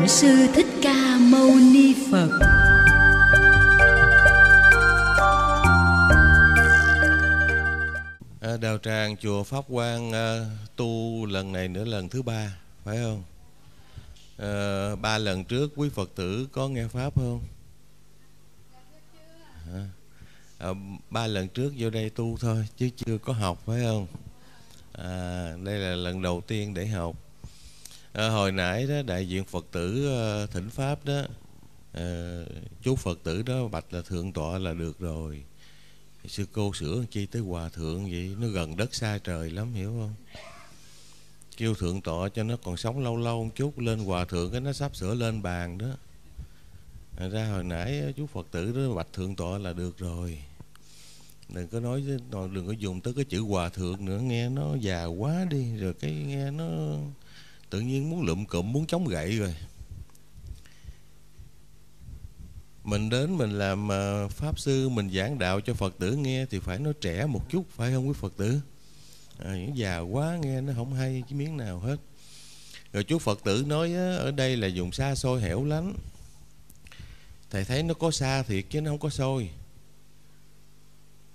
bổn sư thích ca mâu ni phật à, đào tràng chùa pháp quang à, tu lần này nữa lần thứ ba phải không à, ba lần trước quý phật tử có nghe pháp không à, ba lần trước vô đây tu thôi chứ chưa có học phải không à, đây là lần đầu tiên để học à, hồi nãy đó đại diện phật tử ờ, thỉnh pháp đó à, chú phật tử đó bạch là thượng tọa là được rồi sư cô sửa chi tới hòa thượng vậy nó gần đất xa trời lắm hiểu không kêu thượng tọa cho nó còn sống lâu lâu một chút lên hòa thượng cái nó sắp sửa lên bàn đó Thật ra hồi nãy chú Phật tử đó bạch thượng tọa là được rồi Đừng có nói đừng có dùng tới cái chữ hòa thượng nữa Nghe nó già quá đi Rồi cái nghe nó tự nhiên muốn lụm cụm muốn chống gậy rồi mình đến mình làm ờ, pháp sư mình giảng đạo cho phật tử nghe thì phải nói trẻ một chút phải không quý phật tử à, những già quá nghe nó không hay cái miếng nào hết rồi chú phật tử nói ở đây là dùng xa xôi hẻo lánh thầy thấy nó có xa thiệt chứ nó không có xôi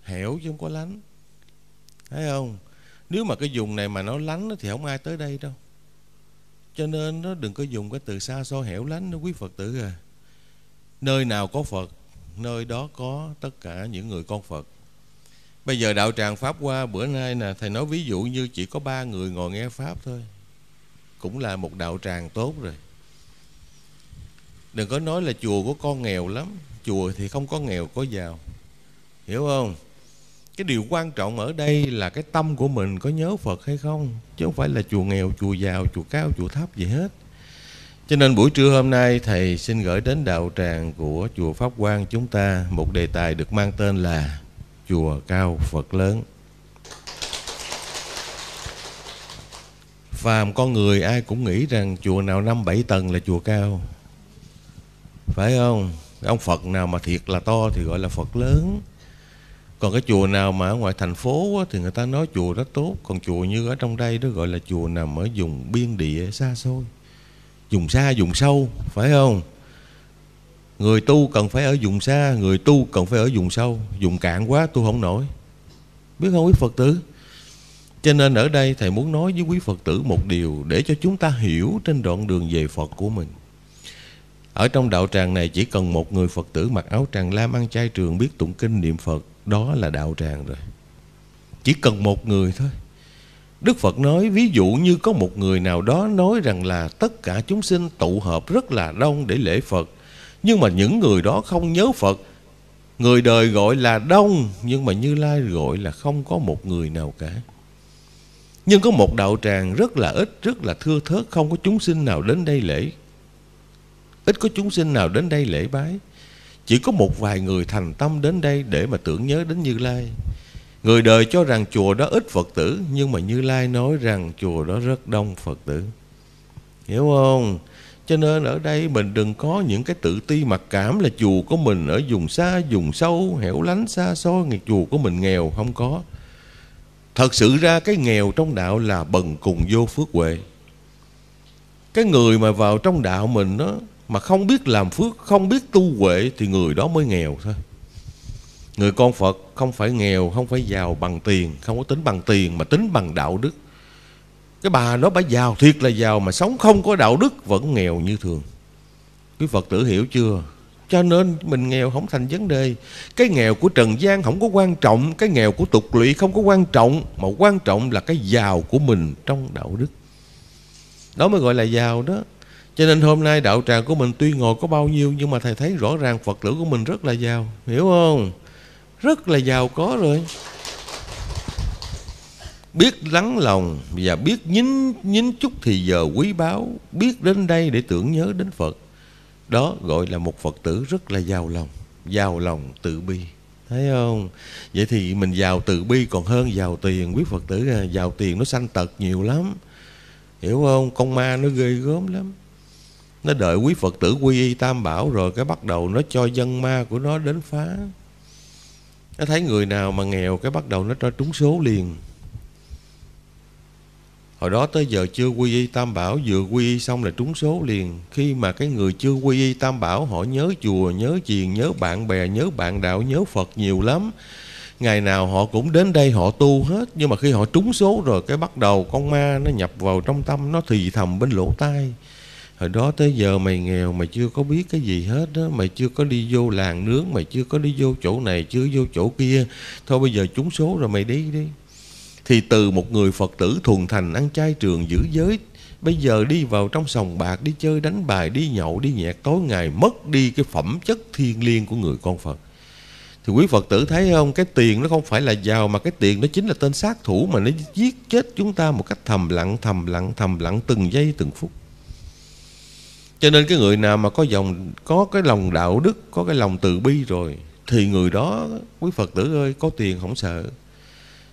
hẻo chứ không có lánh thấy không nếu mà cái vùng này mà nó lánh thì không ai tới đây đâu cho nên nó đừng có dùng cái từ xa xôi hẻo lánh nó quý phật tử à nơi nào có phật nơi đó có tất cả những người con phật bây giờ đạo tràng pháp qua bữa nay nè thầy nói ví dụ như chỉ có ba người ngồi nghe pháp thôi cũng là một đạo tràng tốt rồi đừng có nói là chùa của con nghèo lắm chùa thì không có nghèo có giàu hiểu không cái điều quan trọng ở đây là cái tâm của mình có nhớ phật hay không chứ không phải là chùa nghèo chùa giàu chùa cao chùa thấp gì hết cho nên buổi trưa hôm nay thầy xin gửi đến đạo tràng của chùa pháp quang chúng ta một đề tài được mang tên là chùa cao phật lớn phàm con người ai cũng nghĩ rằng chùa nào năm bảy tầng là chùa cao phải không ông phật nào mà thiệt là to thì gọi là phật lớn còn cái chùa nào mà ở ngoài thành phố thì người ta nói chùa rất tốt còn chùa như ở trong đây đó gọi là chùa nằm ở vùng biên địa xa xôi vùng xa vùng sâu phải không người tu cần phải ở vùng xa người tu cần phải ở vùng sâu vùng cạn quá tu không nổi biết không quý phật tử cho nên ở đây thầy muốn nói với quý phật tử một điều để cho chúng ta hiểu trên đoạn đường về phật của mình ở trong đạo tràng này chỉ cần một người phật tử mặc áo tràng lam ăn chay trường biết tụng kinh niệm phật đó là đạo tràng rồi chỉ cần một người thôi đức phật nói ví dụ như có một người nào đó nói rằng là tất cả chúng sinh tụ hợp rất là đông để lễ phật nhưng mà những người đó không nhớ phật người đời gọi là đông nhưng mà như lai gọi là không có một người nào cả nhưng có một đạo tràng rất là ít rất là thưa thớt không có chúng sinh nào đến đây lễ ít có chúng sinh nào đến đây lễ bái chỉ có một vài người thành tâm đến đây để mà tưởng nhớ đến Như Lai Người đời cho rằng chùa đó ít Phật tử Nhưng mà Như Lai nói rằng chùa đó rất đông Phật tử Hiểu không? Cho nên ở đây mình đừng có những cái tự ti mặc cảm là chùa của mình ở vùng xa, vùng sâu, hẻo lánh, xa xôi, ngày chùa của mình nghèo, không có. Thật sự ra cái nghèo trong đạo là bần cùng vô phước huệ. Cái người mà vào trong đạo mình đó mà không biết làm phước không biết tu huệ thì người đó mới nghèo thôi người con phật không phải nghèo không phải giàu bằng tiền không có tính bằng tiền mà tính bằng đạo đức cái bà nó bà giàu thiệt là giàu mà sống không có đạo đức vẫn nghèo như thường quý phật tử hiểu chưa cho nên mình nghèo không thành vấn đề cái nghèo của trần gian không có quan trọng cái nghèo của tục lụy không có quan trọng mà quan trọng là cái giàu của mình trong đạo đức đó mới gọi là giàu đó cho nên hôm nay đạo tràng của mình tuy ngồi có bao nhiêu Nhưng mà thầy thấy rõ ràng Phật tử của mình rất là giàu Hiểu không? Rất là giàu có rồi Biết lắng lòng và biết nhín, nhín chút thì giờ quý báu Biết đến đây để tưởng nhớ đến Phật Đó gọi là một Phật tử rất là giàu lòng Giàu lòng tự bi Thấy không? Vậy thì mình giàu từ bi còn hơn giàu tiền Quý Phật tử à, giàu tiền nó sanh tật nhiều lắm Hiểu không? Con ma nó ghê gớm lắm nó đợi quý phật tử quy y tam bảo rồi cái bắt đầu nó cho dân ma của nó đến phá nó thấy người nào mà nghèo cái bắt đầu nó cho trúng số liền hồi đó tới giờ chưa quy y tam bảo vừa quy y xong là trúng số liền khi mà cái người chưa quy y tam bảo họ nhớ chùa nhớ chiền nhớ bạn bè nhớ bạn đạo nhớ phật nhiều lắm ngày nào họ cũng đến đây họ tu hết nhưng mà khi họ trúng số rồi cái bắt đầu con ma nó nhập vào trong tâm nó thì thầm bên lỗ tai hồi đó tới giờ mày nghèo mày chưa có biết cái gì hết đó mày chưa có đi vô làng nướng mày chưa có đi vô chỗ này chưa vô chỗ kia thôi bây giờ trúng số rồi mày đi đi thì từ một người phật tử thuần thành ăn chay trường giữ giới bây giờ đi vào trong sòng bạc đi chơi đánh bài đi nhậu đi nhạc tối ngày mất đi cái phẩm chất thiêng liêng của người con phật thì quý phật tử thấy không cái tiền nó không phải là giàu mà cái tiền nó chính là tên sát thủ mà nó giết chết chúng ta một cách thầm lặng thầm lặng thầm lặng từng giây từng phút cho nên cái người nào mà có dòng có cái lòng đạo đức có cái lòng từ bi rồi thì người đó quý phật tử ơi có tiền không sợ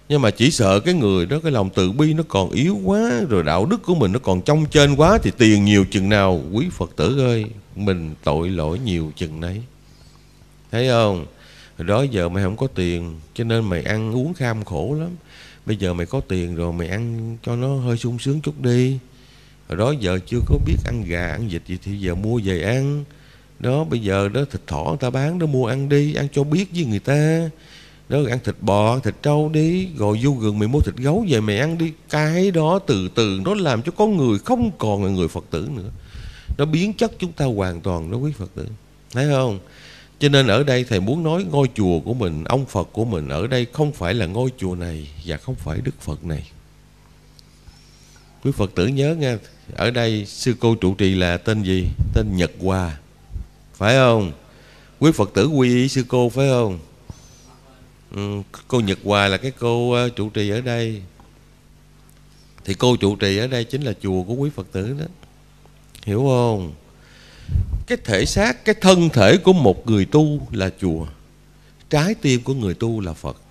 nhưng mà chỉ sợ cái người đó cái lòng từ bi nó còn yếu quá rồi đạo đức của mình nó còn trong trên quá thì tiền nhiều chừng nào quý phật tử ơi mình tội lỗi nhiều chừng đấy thấy không rồi đó giờ mày không có tiền cho nên mày ăn uống kham khổ lắm bây giờ mày có tiền rồi mày ăn cho nó hơi sung sướng chút đi hồi đó giờ chưa có biết ăn gà ăn vịt gì thì giờ mua về ăn đó bây giờ đó thịt thỏ người ta bán đó mua ăn đi ăn cho biết với người ta đó ăn thịt bò ăn thịt trâu đi rồi vô gừng mày mua thịt gấu về mày ăn đi cái đó từ từ nó làm cho con người không còn là người phật tử nữa nó biến chất chúng ta hoàn toàn đó quý phật tử thấy không cho nên ở đây thầy muốn nói ngôi chùa của mình ông phật của mình ở đây không phải là ngôi chùa này và không phải đức phật này quý phật tử nhớ nghe ở đây sư cô trụ trì là tên gì tên nhật hòa phải không quý phật tử quy y sư cô phải không ừ, cô nhật hòa là cái cô ờ, trụ trì ở đây thì cô trụ trì ở đây chính là chùa của quý phật tử đó hiểu không cái thể xác cái thân thể của một người tu là chùa trái tim của người tu là phật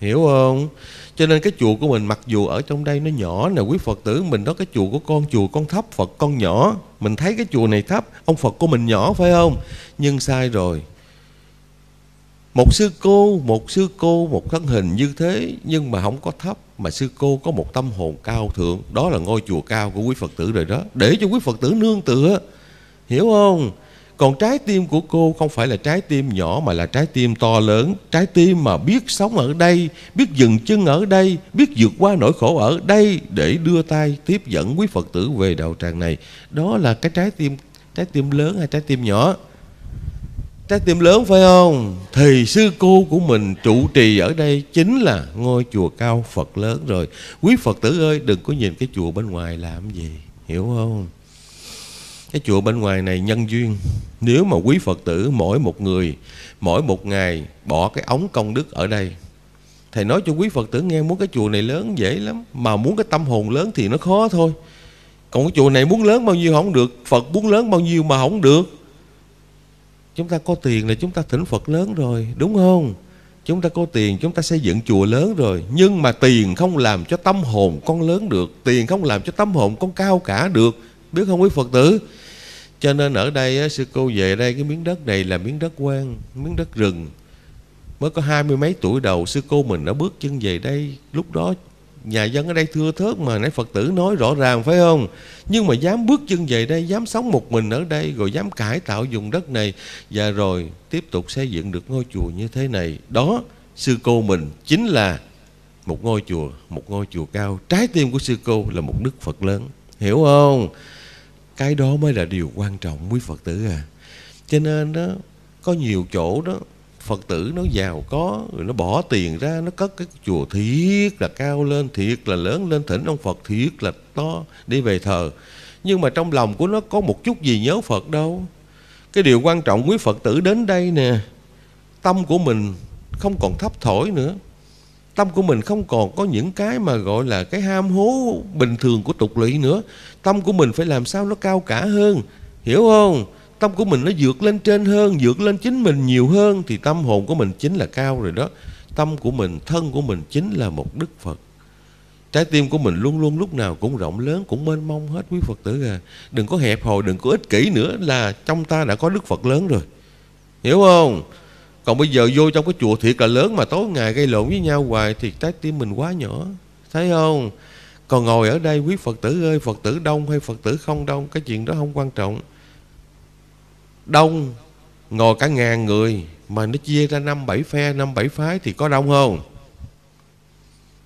hiểu không cho nên cái chùa của mình mặc dù ở trong đây nó nhỏ nè quý phật tử mình đó cái chùa của con chùa con thấp phật con nhỏ mình thấy cái chùa này thấp ông phật của mình nhỏ phải không nhưng sai rồi một sư cô một sư cô một thân hình như thế nhưng mà không có thấp mà sư cô có một tâm hồn cao thượng đó là ngôi chùa cao của quý phật tử rồi đó để cho quý phật tử nương tựa hiểu không còn trái tim của cô không phải là trái tim nhỏ mà là trái tim to lớn trái tim mà biết sống ở đây biết dừng chân ở đây biết vượt qua nỗi khổ ở đây để đưa tay tiếp dẫn quý phật tử về đạo tràng này đó là cái trái tim trái tim lớn hay trái tim nhỏ trái tim lớn phải không thì sư cô của mình trụ trì ở đây chính là ngôi chùa cao phật lớn rồi quý phật tử ơi đừng có nhìn cái chùa bên ngoài làm gì hiểu không cái chùa bên ngoài này nhân duyên nếu mà quý phật tử mỗi một người mỗi một ngày bỏ cái ống công đức ở đây thầy nói cho quý phật tử nghe muốn cái chùa này lớn dễ lắm mà muốn cái tâm hồn lớn thì nó khó thôi còn cái chùa này muốn lớn bao nhiêu không được phật muốn lớn bao nhiêu mà không được chúng ta có tiền là chúng ta thỉnh phật lớn rồi đúng không chúng ta có tiền chúng ta xây dựng chùa lớn rồi nhưng mà tiền không làm cho tâm hồn con lớn được tiền không làm cho tâm hồn con cao cả được biết không quý phật tử cho nên ở đây sư cô về đây cái miếng đất này là miếng đất quan miếng đất rừng mới có hai mươi mấy tuổi đầu sư cô mình đã bước chân về đây lúc đó nhà dân ở đây thưa thớt mà nãy phật tử nói rõ ràng phải không nhưng mà dám bước chân về đây dám sống một mình ở đây rồi dám cải tạo dùng đất này và rồi tiếp tục xây dựng được ngôi chùa như thế này đó sư cô mình chính là một ngôi chùa một ngôi chùa cao trái tim của sư cô là một đức phật lớn hiểu không cái đó mới là điều quan trọng quý phật tử à cho nên đó có nhiều chỗ đó phật tử nó giàu có rồi nó bỏ tiền ra nó cất cái chùa thiệt là cao lên thiệt là lớn lên thỉnh ông phật thiệt là to đi về thờ nhưng mà trong lòng của nó có một chút gì nhớ phật đâu cái điều quan trọng quý phật tử đến đây nè tâm của mình không còn thấp thổi nữa tâm của mình không còn có những cái mà gọi là cái ham hố bình thường của tục lụy nữa tâm của mình phải làm sao nó cao cả hơn hiểu không tâm của mình nó vượt lên trên hơn vượt lên chính mình nhiều hơn thì tâm hồn của mình chính là cao rồi đó tâm của mình thân của mình chính là một đức phật trái tim của mình luôn luôn lúc nào cũng rộng lớn cũng mênh mông hết quý phật tử à đừng có hẹp hòi đừng có ích kỷ nữa là trong ta đã có đức phật lớn rồi hiểu không còn bây giờ vô trong cái chùa thiệt là lớn mà tối ngày gây lộn với nhau hoài thì trái tim mình quá nhỏ thấy không còn ngồi ở đây quý phật tử ơi phật tử đông hay phật tử không đông cái chuyện đó không quan trọng đông ngồi cả ngàn người mà nó chia ra năm bảy phe năm bảy phái thì có đông không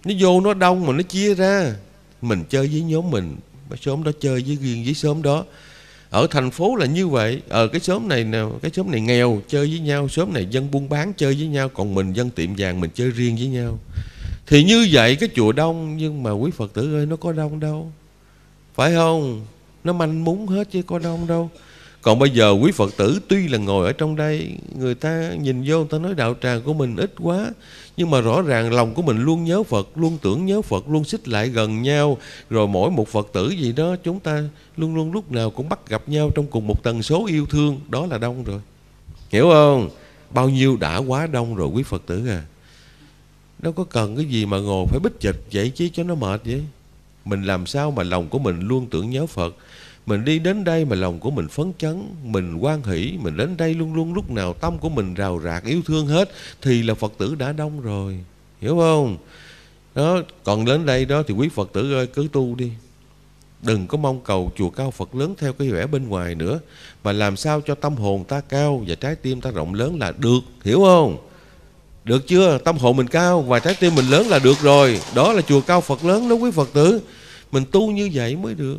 nó vô nó đông mà nó chia ra mình chơi với nhóm mình sớm đó chơi với riêng với sớm đó ở thành phố là như vậy ở ờ, cái xóm này nào cái xóm này nghèo chơi với nhau xóm này dân buôn bán chơi với nhau còn mình dân tiệm vàng mình chơi riêng với nhau thì như vậy cái chùa đông nhưng mà quý phật tử ơi nó có đông đâu phải không nó manh mún hết chứ có đông đâu còn bây giờ quý phật tử tuy là ngồi ở trong đây người ta nhìn vô người ta nói đạo tràng của mình ít quá nhưng mà rõ ràng lòng của mình luôn nhớ phật luôn tưởng nhớ phật luôn xích lại gần nhau rồi mỗi một phật tử gì đó chúng ta luôn luôn lúc nào cũng bắt gặp nhau trong cùng một tần số yêu thương đó là đông rồi hiểu không bao nhiêu đã quá đông rồi quý phật tử à đâu có cần cái gì mà ngồi phải bích chịch vậy chứ cho nó mệt vậy mình làm sao mà lòng của mình luôn tưởng nhớ phật mình đi đến đây mà lòng của mình phấn chấn mình quan hỷ mình đến đây luôn luôn lúc nào tâm của mình rào rạc yêu thương hết thì là phật tử đã đông rồi hiểu không đó còn đến đây đó thì quý phật tử ơi cứ tu đi đừng có mong cầu chùa cao phật lớn theo cái vẻ bên ngoài nữa mà làm sao cho tâm hồn ta cao và trái tim ta rộng lớn là được hiểu không được chưa tâm hồn mình cao và trái tim mình lớn là được rồi đó là chùa cao phật lớn đó quý phật tử mình tu như vậy mới được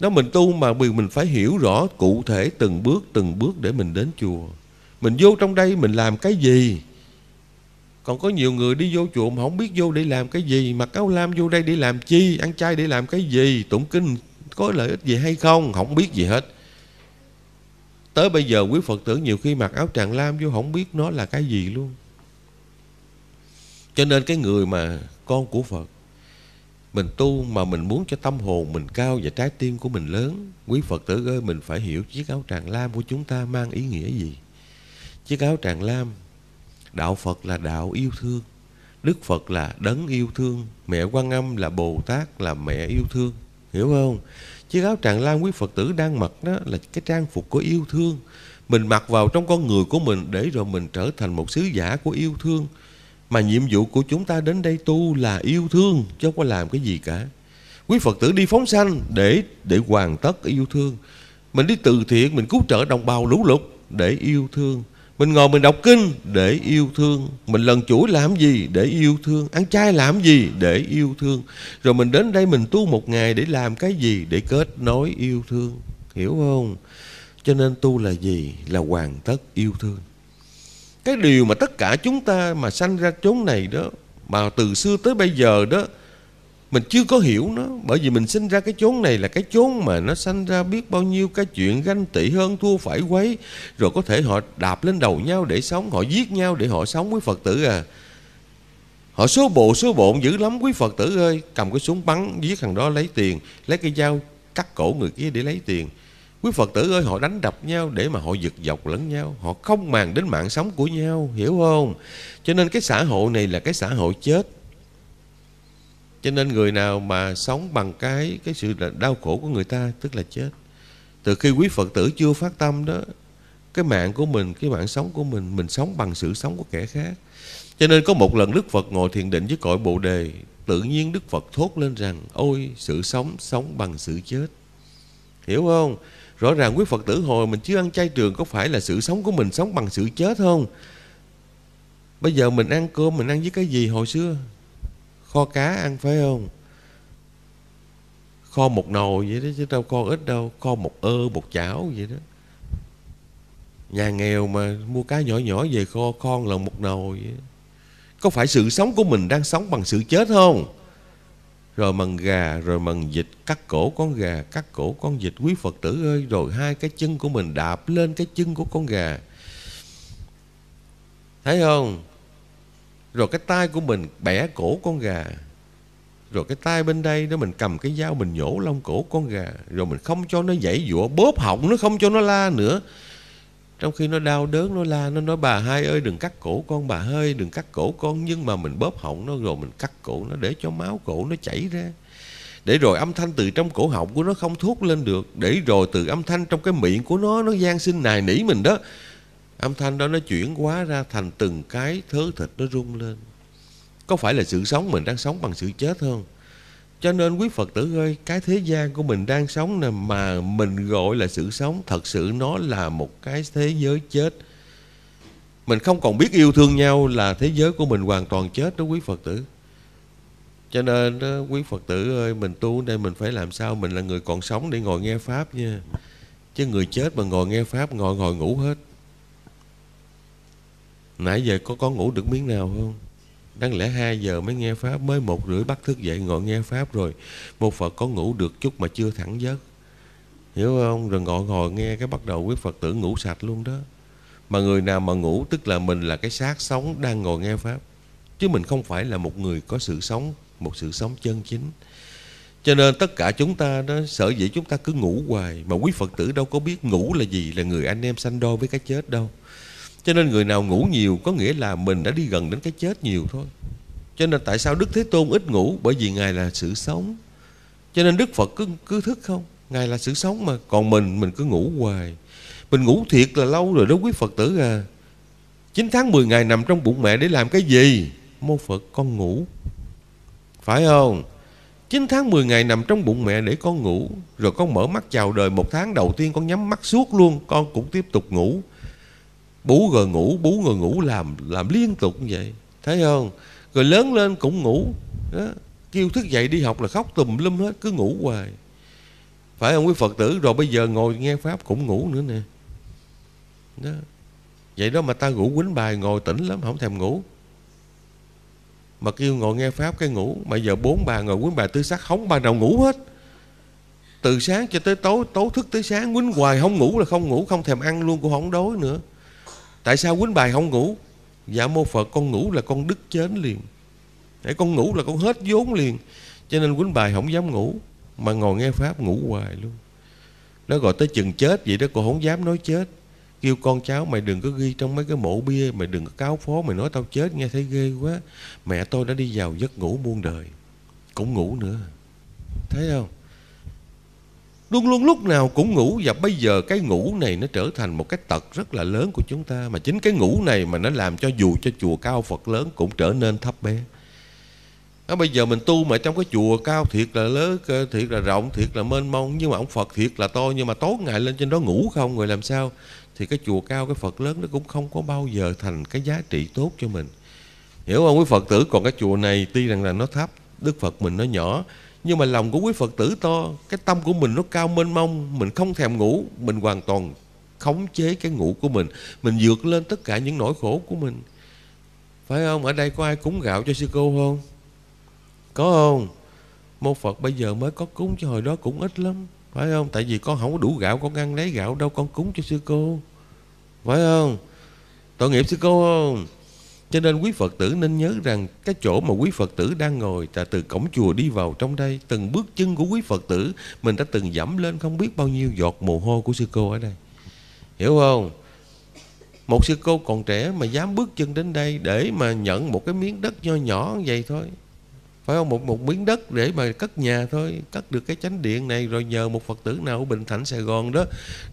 đó mình tu mà mình phải hiểu rõ cụ thể từng bước từng bước để mình đến chùa mình vô trong đây mình làm cái gì còn có nhiều người đi vô chùa mà không biết vô để làm cái gì mặc áo lam vô đây để làm chi ăn chay để làm cái gì tụng kinh có lợi ích gì hay không không biết gì hết tới bây giờ quý phật tử nhiều khi mặc áo tràng lam vô không biết nó là cái gì luôn cho nên cái người mà con của phật mình tu mà mình muốn cho tâm hồn mình cao và trái tim của mình lớn quý phật tử ơi mình phải hiểu chiếc áo tràng lam của chúng ta mang ý nghĩa gì chiếc áo tràng lam đạo phật là đạo yêu thương đức phật là đấng yêu thương mẹ quan âm là bồ tát là mẹ yêu thương hiểu không chiếc áo tràng lam quý phật tử đang mặc đó là cái trang phục của yêu thương mình mặc vào trong con người của mình để rồi mình trở thành một sứ giả của yêu thương mà nhiệm vụ của chúng ta đến đây tu là yêu thương Chứ không có làm cái gì cả Quý Phật tử đi phóng sanh để để hoàn tất yêu thương Mình đi từ thiện, mình cứu trợ đồng bào lũ lụt để yêu thương Mình ngồi mình đọc kinh để yêu thương Mình lần chuỗi làm gì để yêu thương Ăn chay làm gì để yêu thương Rồi mình đến đây mình tu một ngày để làm cái gì Để kết nối yêu thương Hiểu không? Cho nên tu là gì? Là hoàn tất yêu thương cái điều mà tất cả chúng ta mà sanh ra chốn này đó mà từ xưa tới bây giờ đó mình chưa có hiểu nó bởi vì mình sinh ra cái chốn này là cái chốn mà nó sanh ra biết bao nhiêu cái chuyện ganh tị hơn thua phải quấy rồi có thể họ đạp lên đầu nhau để sống họ giết nhau để họ sống với phật tử à họ số bộ số bộn dữ lắm quý phật tử ơi cầm cái súng bắn giết thằng đó lấy tiền lấy cái dao cắt cổ người kia để lấy tiền Quý Phật tử ơi họ đánh đập nhau để mà họ giật dọc lẫn nhau Họ không màng đến mạng sống của nhau Hiểu không Cho nên cái xã hội này là cái xã hội chết Cho nên người nào mà sống bằng cái cái sự đau khổ của người ta Tức là chết Từ khi quý Phật tử chưa phát tâm đó Cái mạng của mình, cái mạng sống của mình Mình sống bằng sự sống của kẻ khác Cho nên có một lần Đức Phật ngồi thiền định với cội Bồ Đề Tự nhiên Đức Phật thốt lên rằng Ôi sự sống sống bằng sự chết Hiểu không? Rõ ràng quý Phật tử hồi mình chưa ăn chay trường Có phải là sự sống của mình sống bằng sự chết không Bây giờ mình ăn cơm Mình ăn với cái gì hồi xưa Kho cá ăn phải không Kho một nồi vậy đó Chứ đâu kho ít đâu Kho một ơ một chảo vậy đó Nhà nghèo mà mua cá nhỏ nhỏ về kho Kho lần một nồi vậy. Có phải sự sống của mình đang sống bằng sự chết không rồi mần gà rồi mần vịt cắt cổ con gà cắt cổ con vịt quý phật tử ơi rồi hai cái chân của mình đạp lên cái chân của con gà thấy không rồi cái tay của mình bẻ cổ con gà rồi cái tay bên đây đó mình cầm cái dao mình nhổ lông cổ con gà rồi mình không cho nó dãy dụa bóp họng nó không cho nó la nữa trong khi nó đau đớn nó la nó nói bà hai ơi đừng cắt cổ con bà hơi đừng cắt cổ con nhưng mà mình bóp họng nó rồi mình cắt cổ nó để cho máu cổ nó chảy ra để rồi âm thanh từ trong cổ họng của nó không thốt lên được để rồi từ âm thanh trong cái miệng của nó nó gian sinh nài nỉ mình đó âm thanh đó nó chuyển hóa ra thành từng cái thớ thịt nó rung lên có phải là sự sống mình đang sống bằng sự chết không cho nên quý phật tử ơi cái thế gian của mình đang sống nè mà mình gọi là sự sống thật sự nó là một cái thế giới chết mình không còn biết yêu thương nhau là thế giới của mình hoàn toàn chết đó quý phật tử cho nên đó, quý phật tử ơi mình tu đây mình phải làm sao mình là người còn sống để ngồi nghe pháp nha chứ người chết mà ngồi nghe pháp ngồi ngồi ngủ hết nãy giờ có có ngủ được miếng nào không Đáng lẽ 2 giờ mới nghe Pháp Mới một rưỡi bắt thức dậy ngồi nghe Pháp rồi Một Phật có ngủ được chút mà chưa thẳng giấc Hiểu không? Rồi ngồi ngồi nghe cái bắt đầu quý Phật tử ngủ sạch luôn đó Mà người nào mà ngủ tức là mình là cái xác sống đang ngồi nghe Pháp Chứ mình không phải là một người có sự sống Một sự sống chân chính cho nên tất cả chúng ta đó sợ dĩ chúng ta cứ ngủ hoài Mà quý Phật tử đâu có biết ngủ là gì Là người anh em sanh đôi với cái chết đâu cho nên người nào ngủ nhiều có nghĩa là mình đã đi gần đến cái chết nhiều thôi cho nên tại sao đức thế tôn ít ngủ bởi vì ngài là sự sống cho nên đức phật cứ cứ thức không ngài là sự sống mà còn mình mình cứ ngủ hoài mình ngủ thiệt là lâu rồi đó quý phật tử à 9 tháng 10 ngày nằm trong bụng mẹ để làm cái gì mô phật con ngủ phải không 9 tháng 10 ngày nằm trong bụng mẹ để con ngủ Rồi con mở mắt chào đời Một tháng đầu tiên con nhắm mắt suốt luôn Con cũng tiếp tục ngủ bú rồi ngủ bú rồi ngủ làm làm liên tục như vậy thấy không rồi lớn lên cũng ngủ đó kêu thức dậy đi học là khóc tùm lum hết cứ ngủ hoài phải không quý phật tử rồi bây giờ ngồi nghe pháp cũng ngủ nữa nè đó vậy đó mà ta ngủ quýnh bài ngồi tỉnh lắm không thèm ngủ mà kêu ngồi nghe pháp cái ngủ mà giờ bốn bà ngồi quýnh bài tư sắc không bà nào ngủ hết từ sáng cho tới tối tối thức tới sáng quýnh hoài không ngủ là không ngủ không thèm ăn luôn cũng không đói nữa Tại sao quýnh bài không ngủ Dạ mô Phật con ngủ là con đứt chến liền Để con ngủ là con hết vốn liền Cho nên quýnh bài không dám ngủ Mà ngồi nghe Pháp ngủ hoài luôn Nó gọi tới chừng chết vậy đó Cô không dám nói chết Kêu con cháu mày đừng có ghi trong mấy cái mộ bia Mày đừng có cáo phó mày nói tao chết nghe thấy ghê quá Mẹ tôi đã đi vào giấc ngủ muôn đời Cũng ngủ nữa Thấy không Luôn luôn lúc nào cũng ngủ Và bây giờ cái ngủ này nó trở thành một cái tật rất là lớn của chúng ta Mà chính cái ngủ này mà nó làm cho dù cho chùa cao Phật lớn cũng trở nên thấp bé à, Bây giờ mình tu mà trong cái chùa cao thiệt là lớn, thiệt là rộng, thiệt là mênh mông Nhưng mà ông Phật thiệt là to Nhưng mà tối ngày lên trên đó ngủ không người làm sao Thì cái chùa cao, cái Phật lớn nó cũng không có bao giờ thành cái giá trị tốt cho mình Hiểu không quý Phật tử Còn cái chùa này tuy rằng là nó thấp Đức Phật mình nó nhỏ nhưng mà lòng của quý phật tử to cái tâm của mình nó cao mênh mông mình không thèm ngủ mình hoàn toàn khống chế cái ngủ của mình mình vượt lên tất cả những nỗi khổ của mình phải không ở đây có ai cúng gạo cho sư cô không có không mô phật bây giờ mới có cúng chứ hồi đó cũng ít lắm phải không tại vì con không có đủ gạo con ăn lấy gạo đâu con cúng cho sư cô phải không tội nghiệp sư cô không cho nên quý Phật tử nên nhớ rằng cái chỗ mà quý Phật tử đang ngồi là từ cổng chùa đi vào trong đây, từng bước chân của quý Phật tử mình đã từng dẫm lên không biết bao nhiêu giọt mồ hôi của sư cô ở đây. Hiểu không? Một sư cô còn trẻ mà dám bước chân đến đây để mà nhận một cái miếng đất nho nhỏ như vậy thôi. Phải không? Một một miếng đất để mà cất nhà thôi, cất được cái chánh điện này rồi nhờ một Phật tử nào ở Bình Thạnh Sài Gòn đó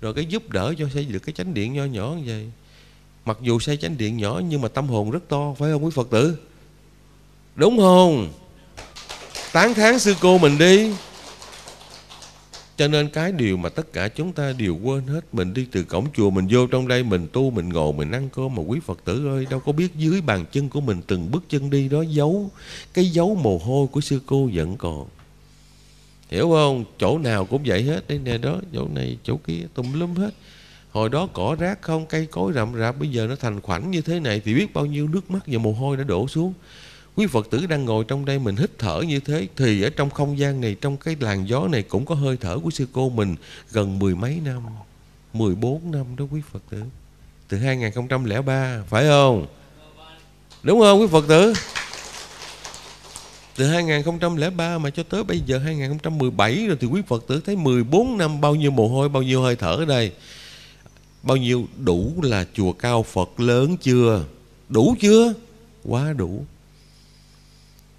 rồi cái giúp đỡ cho xây được cái chánh điện nho nhỏ như vậy Mặc dù xây chánh điện nhỏ nhưng mà tâm hồn rất to Phải không quý Phật tử Đúng không Tán tháng sư cô mình đi Cho nên cái điều mà tất cả chúng ta đều quên hết Mình đi từ cổng chùa mình vô trong đây Mình tu, mình ngồi, mình ăn cơm Mà quý Phật tử ơi đâu có biết dưới bàn chân của mình Từng bước chân đi đó giấu Cái dấu mồ hôi của sư cô vẫn còn Hiểu không? Chỗ nào cũng vậy hết Đây nè đó, chỗ này, chỗ kia, tùm lum hết hồi đó cỏ rác không cây cối rậm rạp bây giờ nó thành khoảnh như thế này thì biết bao nhiêu nước mắt và mồ hôi đã đổ xuống quý phật tử đang ngồi trong đây mình hít thở như thế thì ở trong không gian này trong cái làn gió này cũng có hơi thở của sư cô mình gần mười mấy năm mười bốn năm đó quý phật tử từ 2003 phải không đúng không quý phật tử từ 2003 mà cho tới bây giờ 2017 rồi thì quý Phật tử thấy 14 năm bao nhiêu mồ hôi bao nhiêu hơi thở ở đây Bao nhiêu đủ là chùa cao Phật lớn chưa? Đủ chưa? Quá đủ.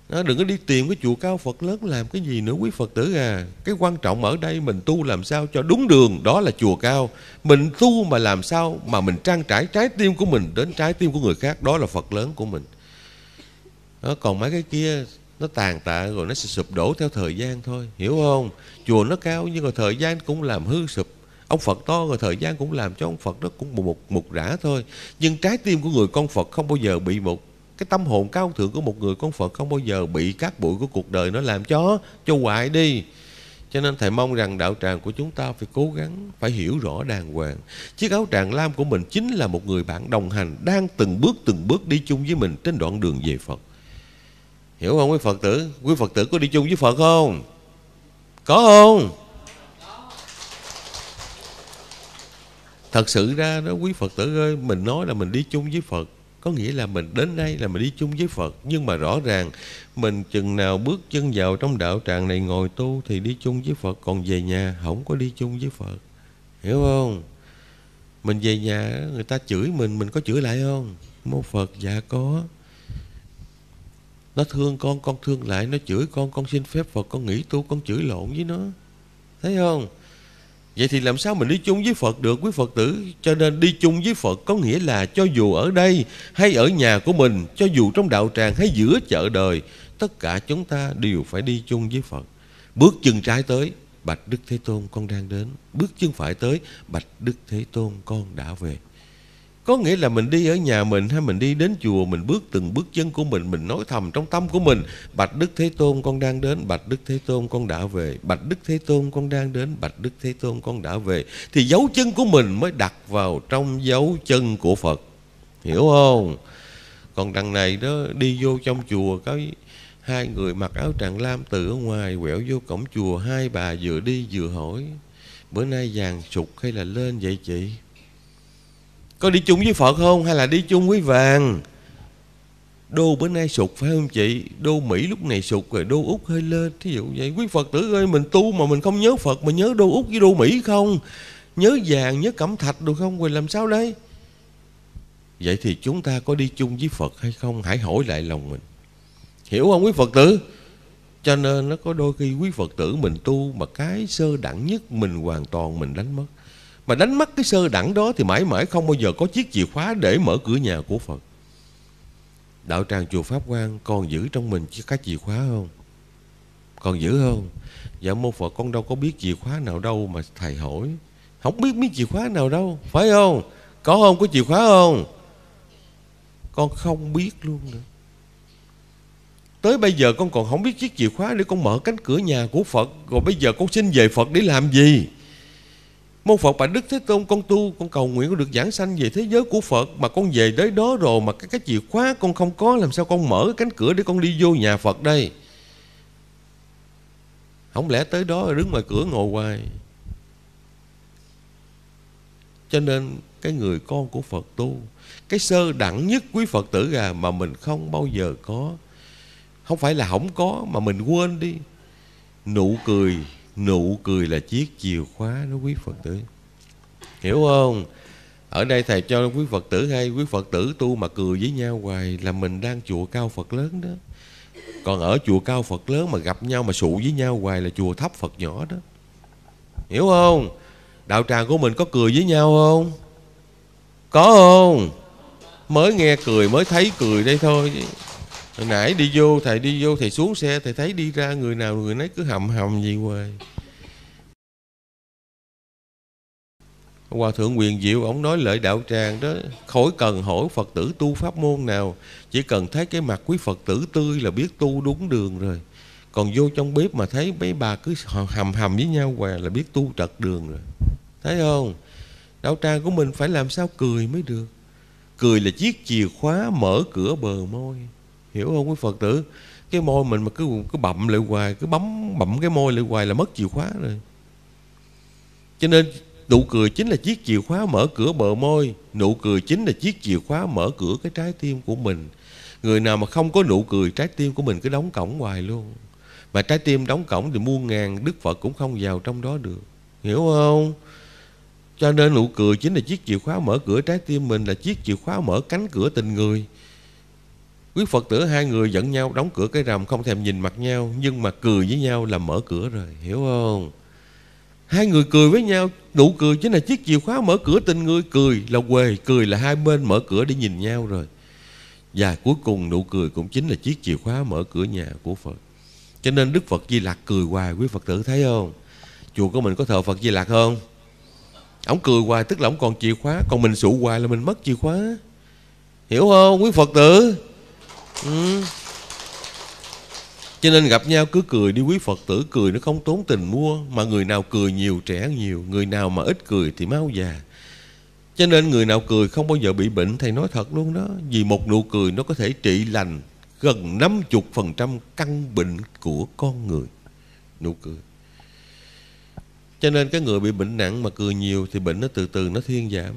Đó, đừng có đi tìm cái chùa cao Phật lớn làm cái gì nữa quý Phật tử à. Cái quan trọng ở đây mình tu làm sao cho đúng đường đó là chùa cao. Mình tu mà làm sao mà mình trang trải trái tim của mình đến trái tim của người khác đó là Phật lớn của mình. Đó, còn mấy cái kia nó tàn tạ rồi nó sẽ sụp đổ theo thời gian thôi hiểu không chùa nó cao nhưng mà thời gian cũng làm hư sụp ông phật to rồi thời gian cũng làm cho ông phật đó cũng mục mục, mục rã thôi nhưng trái tim của người con phật không bao giờ bị một cái tâm hồn cao thượng của một người con phật không bao giờ bị các bụi của cuộc đời nó làm cho cho hoại đi cho nên thầy mong rằng đạo tràng của chúng ta phải cố gắng phải hiểu rõ đàng hoàng chiếc áo tràng lam của mình chính là một người bạn đồng hành đang từng bước từng bước đi chung với mình trên đoạn đường về phật hiểu không quý phật tử quý phật tử có đi chung với phật không có không thật sự ra đó quý phật tử ơi mình nói là mình đi chung với phật có nghĩa là mình đến đây là mình đi chung với Phật nhưng mà rõ ràng mình chừng nào bước chân vào trong đạo tràng này ngồi tu thì đi chung với Phật còn về nhà không có đi chung với Phật hiểu không mình về nhà người ta chửi mình mình có chửi lại không mô Phật dạ có nó thương con con thương lại nó chửi con con xin phép Phật con nghĩ tu con chửi lộn với nó thấy không Vậy thì làm sao mình đi chung với Phật được quý Phật tử Cho nên đi chung với Phật có nghĩa là Cho dù ở đây hay ở nhà của mình Cho dù trong đạo tràng hay giữa chợ đời Tất cả chúng ta đều phải đi chung với Phật Bước chân trái tới Bạch Đức Thế Tôn con đang đến Bước chân phải tới Bạch Đức Thế Tôn con đã về có nghĩa là mình đi ở nhà mình hay mình đi đến chùa mình bước từng bước chân của mình mình nói thầm trong tâm của mình bạch đức thế tôn con đang đến bạch đức thế tôn con đã về bạch đức thế tôn con đang đến bạch đức thế tôn con đã về thì dấu chân của mình mới đặt vào trong dấu chân của phật hiểu không còn đằng này đó đi vô trong chùa có hai người mặc áo tràng lam từ ở ngoài quẹo vô cổng chùa hai bà vừa đi vừa hỏi bữa nay vàng sụt hay là lên vậy chị có đi chung với Phật không hay là đi chung với vàng Đô bữa nay sụt phải không chị Đô Mỹ lúc này sụt rồi đô Úc hơi lên Thí dụ vậy quý Phật tử ơi mình tu mà mình không nhớ Phật Mà nhớ đô Úc với đô Mỹ không Nhớ vàng nhớ cẩm thạch được không Rồi làm sao đây Vậy thì chúng ta có đi chung với Phật hay không Hãy hỏi lại lòng mình Hiểu không quý Phật tử Cho nên nó có đôi khi quý Phật tử mình tu Mà cái sơ đẳng nhất mình hoàn toàn mình đánh mất mà đánh mất cái sơ đẳng đó Thì mãi mãi không bao giờ có chiếc chìa khóa Để mở cửa nhà của Phật Đạo tràng chùa Pháp Quang Còn giữ trong mình chiếc cái chìa khóa không Còn giữ không Dạ mô Phật con đâu có biết chìa khóa nào đâu Mà thầy hỏi Không biết biết chìa khóa nào đâu Phải không Có không có chìa khóa không Con không biết luôn nữa Tới bây giờ con còn không biết chiếc chìa khóa để con mở cánh cửa nhà của Phật Rồi bây giờ con xin về Phật để làm gì Môn Phật bà Đức Thế Tôn con tu Con cầu nguyện con được giảng sanh về thế giới của Phật Mà con về tới đó rồi Mà cái, cái chìa khóa con không có Làm sao con mở cánh cửa để con đi vô nhà Phật đây Không lẽ tới đó đứng ngoài cửa ngồi hoài Cho nên cái người con của Phật tu Cái sơ đẳng nhất quý Phật tử gà Mà mình không bao giờ có Không phải là không có Mà mình quên đi Nụ cười nụ cười là chiếc chìa khóa đó quý phật tử hiểu không ở đây thầy cho quý phật tử hay quý phật tử tu mà cười với nhau hoài là mình đang chùa cao phật lớn đó còn ở chùa cao phật lớn mà gặp nhau mà sụ với nhau hoài là chùa thấp phật nhỏ đó hiểu không đạo tràng của mình có cười với nhau không có không mới nghe cười mới thấy cười đây thôi hồi nãy đi vô thầy đi vô thầy xuống xe thầy thấy đi ra người nào người nấy cứ hầm hầm gì hoài Hòa Thượng Quyền Diệu Ông nói lợi đạo tràng đó Khỏi cần hỏi Phật tử tu pháp môn nào Chỉ cần thấy cái mặt quý Phật tử tươi Là biết tu đúng đường rồi Còn vô trong bếp mà thấy mấy bà cứ hầm hầm với nhau hoài Là biết tu trật đường rồi Thấy không Đạo tràng của mình phải làm sao cười mới được Cười là chiếc chìa khóa mở cửa bờ môi hiểu không quý phật tử cái môi mình mà cứ cứ bậm lại hoài cứ bấm bậm cái môi lại hoài là mất chìa khóa rồi cho nên nụ cười chính là chiếc chìa khóa mở cửa bờ môi nụ cười chính là chiếc chìa khóa mở cửa cái trái tim của mình người nào mà không có nụ cười trái tim của mình cứ đóng cổng hoài luôn mà trái tim đóng cổng thì muôn ngàn đức phật cũng không vào trong đó được hiểu không cho nên nụ cười chính là chiếc chìa khóa mở cửa trái tim mình là chiếc chìa khóa mở cánh cửa tình người Quý Phật tử hai người dẫn nhau Đóng cửa cái rầm không thèm nhìn mặt nhau Nhưng mà cười với nhau là mở cửa rồi Hiểu không Hai người cười với nhau đủ cười chính là chiếc chìa khóa mở cửa tình người Cười là quề Cười là hai bên mở cửa để nhìn nhau rồi Và cuối cùng nụ cười cũng chính là chiếc chìa khóa mở cửa nhà của Phật Cho nên Đức Phật Di lặc cười hoài Quý Phật tử thấy không Chùa của mình có thờ Phật Di lặc không Ông cười hoài tức là ông còn chìa khóa Còn mình sụ hoài là mình mất chìa khóa Hiểu không quý Phật tử Ừ. Cho nên gặp nhau cứ cười đi quý Phật tử Cười nó không tốn tình mua Mà người nào cười nhiều trẻ nhiều Người nào mà ít cười thì mau già Cho nên người nào cười không bao giờ bị bệnh Thầy nói thật luôn đó Vì một nụ cười nó có thể trị lành Gần 50% căn bệnh của con người Nụ cười Cho nên cái người bị bệnh nặng mà cười nhiều Thì bệnh nó từ từ nó thiên giảm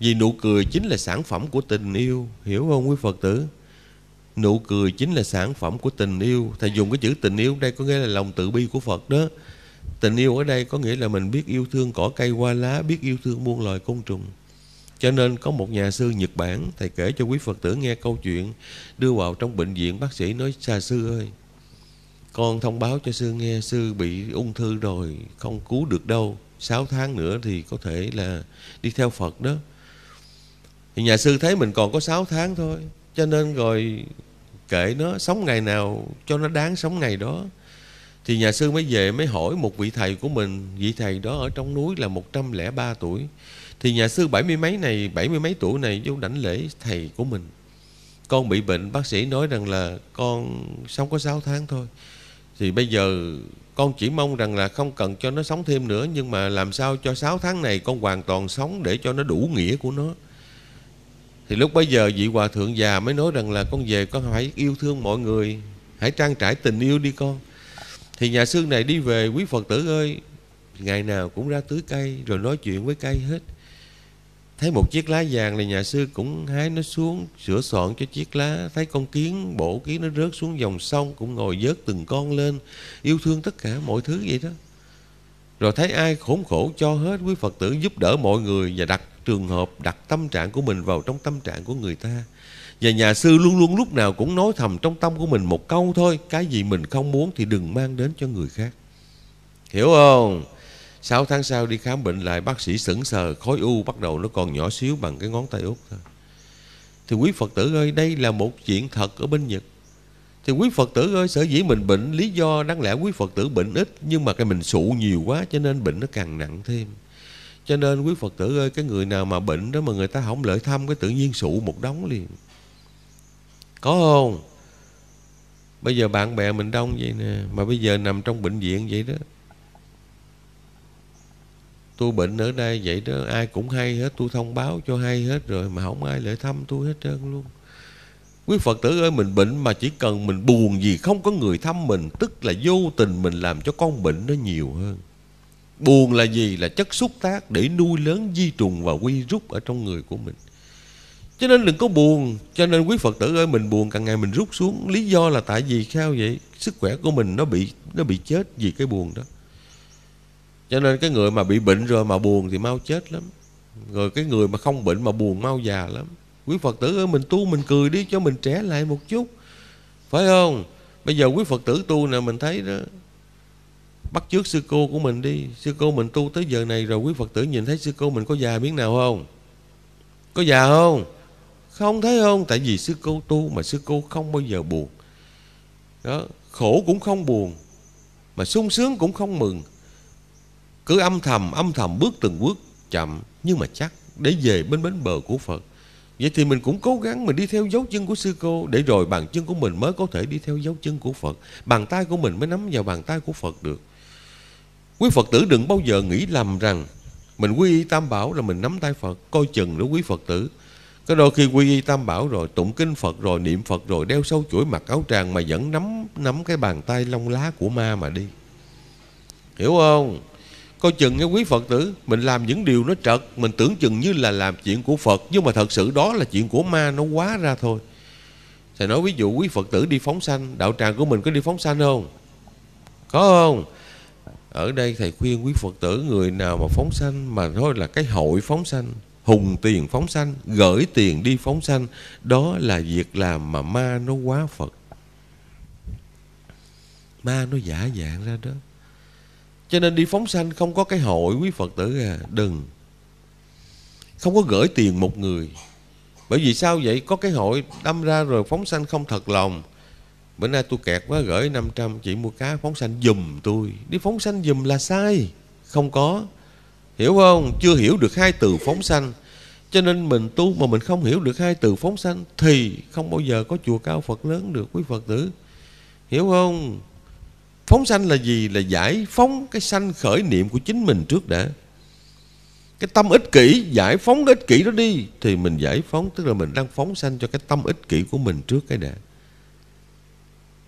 Vì nụ cười chính là sản phẩm của tình yêu Hiểu không quý Phật tử nụ cười chính là sản phẩm của tình yêu thầy dùng cái chữ tình yêu đây có nghĩa là lòng tự bi của phật đó tình yêu ở đây có nghĩa là mình biết yêu thương cỏ cây hoa lá biết yêu thương muôn loài côn trùng cho nên có một nhà sư Nhật Bản Thầy kể cho quý Phật tử nghe câu chuyện Đưa vào trong bệnh viện bác sĩ nói Xà sư ơi Con thông báo cho sư nghe Sư bị ung thư rồi Không cứu được đâu 6 tháng nữa thì có thể là đi theo Phật đó Thì nhà sư thấy mình còn có 6 tháng thôi Cho nên rồi kệ nó sống ngày nào cho nó đáng sống ngày đó thì nhà sư mới về mới hỏi một vị thầy của mình vị thầy đó ở trong núi là 103 tuổi thì nhà sư bảy mươi mấy này bảy mươi mấy tuổi này vô đảnh lễ thầy của mình con bị bệnh bác sĩ nói rằng là con sống có 6 tháng thôi thì bây giờ con chỉ mong rằng là không cần cho nó sống thêm nữa nhưng mà làm sao cho 6 tháng này con hoàn toàn sống để cho nó đủ nghĩa của nó thì lúc bấy giờ vị hòa thượng già mới nói rằng là con về con phải yêu thương mọi người hãy trang trải tình yêu đi con thì nhà sư này đi về quý phật tử ơi ngày nào cũng ra tưới cây rồi nói chuyện với cây hết thấy một chiếc lá vàng này nhà sư cũng hái nó xuống sửa soạn cho chiếc lá thấy con kiến bổ kiến nó rớt xuống dòng sông cũng ngồi vớt từng con lên yêu thương tất cả mọi thứ vậy đó rồi thấy ai khốn khổ cho hết quý phật tử giúp đỡ mọi người và đặt trường hợp đặt tâm trạng của mình vào trong tâm trạng của người ta và nhà sư luôn luôn lúc nào cũng nói thầm trong tâm của mình một câu thôi cái gì mình không muốn thì đừng mang đến cho người khác hiểu không 6 tháng sau đi khám bệnh lại bác sĩ sững sờ khối u bắt đầu nó còn nhỏ xíu bằng cái ngón tay út thôi thì quý phật tử ơi đây là một chuyện thật ở bên nhật thì quý phật tử ơi sở dĩ mình bệnh lý do đáng lẽ quý phật tử bệnh ít nhưng mà cái mình sụ nhiều quá cho nên bệnh nó càng nặng thêm cho nên quý phật tử ơi cái người nào mà bệnh đó mà người ta không lợi thăm cái tự nhiên sụ một đống liền có không bây giờ bạn bè mình đông vậy nè mà bây giờ nằm trong bệnh viện vậy đó tôi bệnh ở đây vậy đó ai cũng hay hết tôi thông báo cho hay hết rồi mà không ai lại thăm tôi hết trơn luôn quý phật tử ơi mình bệnh mà chỉ cần mình buồn gì không có người thăm mình tức là vô tình mình làm cho con bệnh nó nhiều hơn Buồn là gì? Là chất xúc tác để nuôi lớn di trùng và quy rút ở trong người của mình. Cho nên đừng có buồn Cho nên quý Phật tử ơi mình buồn càng ngày mình rút xuống Lý do là tại vì sao vậy Sức khỏe của mình nó bị nó bị chết vì cái buồn đó Cho nên cái người mà bị bệnh rồi mà buồn thì mau chết lắm Rồi cái người mà không bệnh mà buồn mau già lắm Quý Phật tử ơi mình tu mình cười đi cho mình trẻ lại một chút Phải không Bây giờ quý Phật tử tu nè mình thấy đó bắt chước sư cô của mình đi sư cô mình tu tới giờ này rồi quý phật tử nhìn thấy sư cô mình có già miếng nào không có già không không thấy không tại vì sư cô tu mà sư cô không bao giờ buồn đó khổ cũng không buồn mà sung sướng cũng không mừng cứ âm thầm âm thầm bước từng bước chậm nhưng mà chắc để về bên bến bờ của phật vậy thì mình cũng cố gắng mình đi theo dấu chân của sư cô để rồi bàn chân của mình mới có thể đi theo dấu chân của phật bàn tay của mình mới nắm vào bàn tay của phật được Quý Phật tử đừng bao giờ nghĩ lầm rằng Mình quy y tam bảo là mình nắm tay Phật Coi chừng đó quý Phật tử Có đôi khi quy y tam bảo rồi Tụng kinh Phật rồi, niệm Phật rồi Đeo sâu chuỗi mặc áo tràng mà vẫn nắm nắm cái bàn tay lông lá của ma mà đi Hiểu không? Coi chừng nghe quý Phật tử Mình làm những điều nó trật Mình tưởng chừng như là làm chuyện của Phật Nhưng mà thật sự đó là chuyện của ma nó quá ra thôi Thầy nói ví dụ quý Phật tử đi phóng sanh Đạo tràng của mình có đi phóng sanh không? Có không? ở đây thầy khuyên quý phật tử người nào mà phóng sanh mà thôi là cái hội phóng sanh hùng tiền phóng sanh gửi tiền đi phóng sanh đó là việc làm mà ma nó quá phật ma nó giả dạng ra đó cho nên đi phóng sanh không có cái hội quý phật tử à đừng không có gửi tiền một người bởi vì sao vậy có cái hội đâm ra rồi phóng sanh không thật lòng Bữa nay tôi kẹt quá gửi 500 Chị mua cá phóng sanh dùm tôi Đi phóng sanh dùm là sai Không có Hiểu không? Chưa hiểu được hai từ phóng sanh Cho nên mình tu mà mình không hiểu được hai từ phóng sanh Thì không bao giờ có chùa cao Phật lớn được quý Phật tử Hiểu không? Phóng sanh là gì? Là giải phóng cái sanh khởi niệm của chính mình trước đã cái tâm ích kỷ giải phóng cái ích kỷ đó đi thì mình giải phóng tức là mình đang phóng sanh cho cái tâm ích kỷ của mình trước cái đã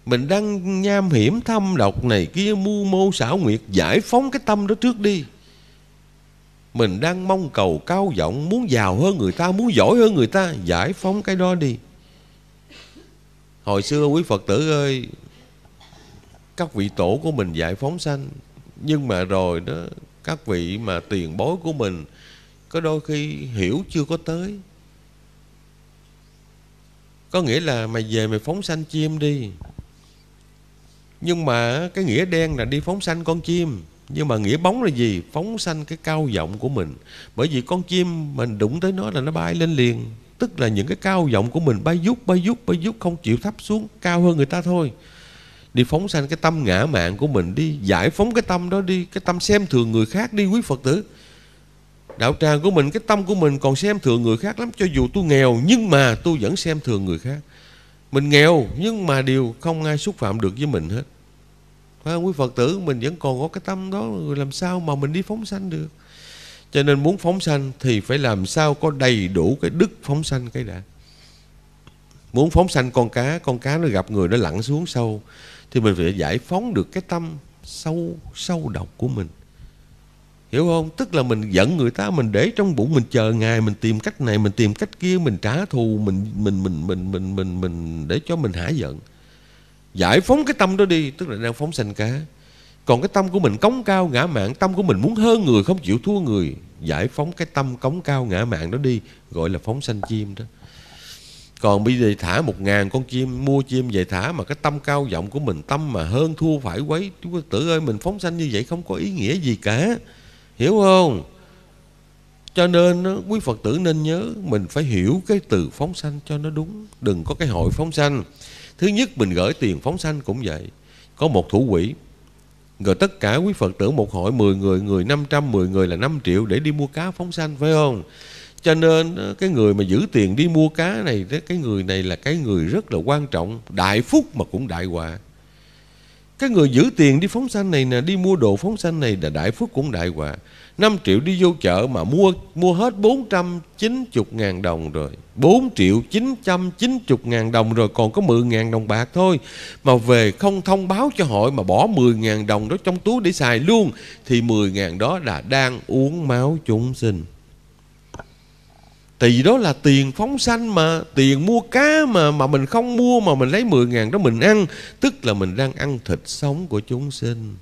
mình đang nham hiểm thâm độc này kia mưu mô xảo nguyệt giải phóng cái tâm đó trước đi mình đang mong cầu cao vọng muốn giàu hơn người ta muốn giỏi hơn người ta giải phóng cái đó đi hồi xưa quý phật tử ơi các vị tổ của mình giải phóng sanh nhưng mà rồi đó các vị mà tiền bối của mình có đôi khi hiểu chưa có tới có nghĩa là mày về mày phóng sanh chim đi nhưng mà cái nghĩa đen là đi phóng sanh con chim nhưng mà nghĩa bóng là gì phóng sanh cái cao vọng của mình bởi vì con chim mình đụng tới nó là nó bay lên liền tức là những cái cao vọng của mình bay dút bay dút bay dút không chịu thấp xuống cao hơn người ta thôi đi phóng sanh cái tâm ngã mạng của mình đi giải phóng cái tâm đó đi cái tâm xem thường người khác đi quý phật tử đạo tràng của mình cái tâm của mình còn xem thường người khác lắm cho dù tôi nghèo nhưng mà tôi vẫn xem thường người khác mình nghèo nhưng mà điều không ai xúc phạm được với mình hết phải không quý phật tử mình vẫn còn có cái tâm đó làm sao mà mình đi phóng sanh được cho nên muốn phóng sanh thì phải làm sao có đầy đủ cái đức phóng sanh cái đã muốn phóng sanh con cá con cá nó gặp người nó lặn xuống sâu thì mình phải giải phóng được cái tâm sâu sâu độc của mình hiểu không tức là mình giận người ta mình để trong bụng mình chờ ngày mình tìm cách này mình tìm cách kia mình trả thù mình mình mình mình mình mình mình để cho mình hả giận giải phóng cái tâm đó đi tức là đang phóng sanh cá còn cái tâm của mình cống cao ngã mạng tâm của mình muốn hơn người không chịu thua người giải phóng cái tâm cống cao ngã mạng đó đi gọi là phóng sanh chim đó còn bây giờ thả một ngàn con chim mua chim về thả mà cái tâm cao vọng của mình tâm mà hơn thua phải quấy chú tử ơi mình phóng sanh như vậy không có ý nghĩa gì cả Hiểu không? Cho nên quý Phật tử nên nhớ Mình phải hiểu cái từ phóng sanh cho nó đúng Đừng có cái hội phóng sanh Thứ nhất mình gửi tiền phóng sanh cũng vậy Có một thủ quỹ Rồi tất cả quý Phật tử một hội 10 người Người 500, 10 người là 5 triệu Để đi mua cá phóng sanh phải không Cho nên cái người mà giữ tiền đi mua cá này Cái người này là cái người rất là quan trọng Đại phúc mà cũng đại họa cái người giữ tiền đi phóng sanh này nè Đi mua đồ phóng sanh này là đại phước cũng đại quả 5 triệu đi vô chợ mà mua mua hết 490 ngàn đồng rồi 4 triệu 990 ngàn đồng rồi còn có 10 ngàn đồng bạc thôi Mà về không thông báo cho hội mà bỏ 10 ngàn đồng đó trong túi để xài luôn Thì 10 ngàn đó là đang uống máu chúng sinh thì đó là tiền phóng sanh mà tiền mua cá mà mà mình không mua mà mình lấy 10 ngàn đó mình ăn tức là mình đang ăn thịt sống của chúng sinh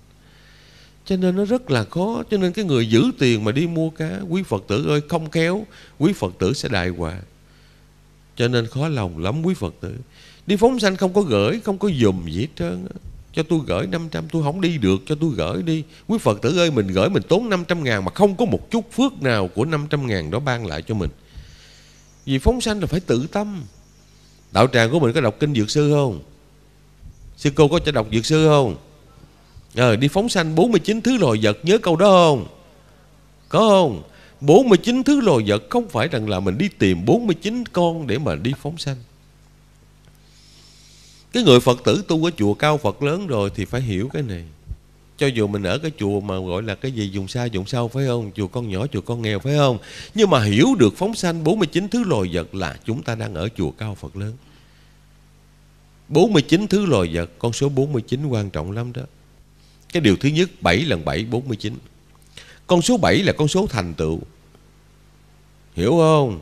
cho nên nó rất là khó cho nên cái người giữ tiền mà đi mua cá quý phật tử ơi không khéo quý phật tử sẽ đại họa cho nên khó lòng lắm quý phật tử đi phóng sanh không có gửi không có dùm gì hết trơn cho tôi gửi 500 tôi không đi được cho tôi gửi đi quý Phật tử ơi mình gửi mình tốn 500 ngàn mà không có một chút phước nào của 500 ngàn đó ban lại cho mình vì phóng sanh là phải tự tâm Đạo tràng của mình có đọc kinh dược sư không Sư cô có cho đọc dược sư không ờ, à, Đi phóng sanh 49 thứ loài vật Nhớ câu đó không Có không 49 thứ loài vật không phải rằng là mình đi tìm 49 con để mà đi phóng sanh Cái người Phật tử tu ở chùa cao Phật lớn rồi thì phải hiểu cái này cho dù mình ở cái chùa mà gọi là cái gì dùng xa dùng sâu phải không chùa con nhỏ chùa con nghèo phải không nhưng mà hiểu được phóng sanh 49 thứ loài vật là chúng ta đang ở chùa cao Phật lớn 49 thứ loài vật con số 49 quan trọng lắm đó cái điều thứ nhất 7 lần 7 49 con số 7 là con số thành tựu hiểu không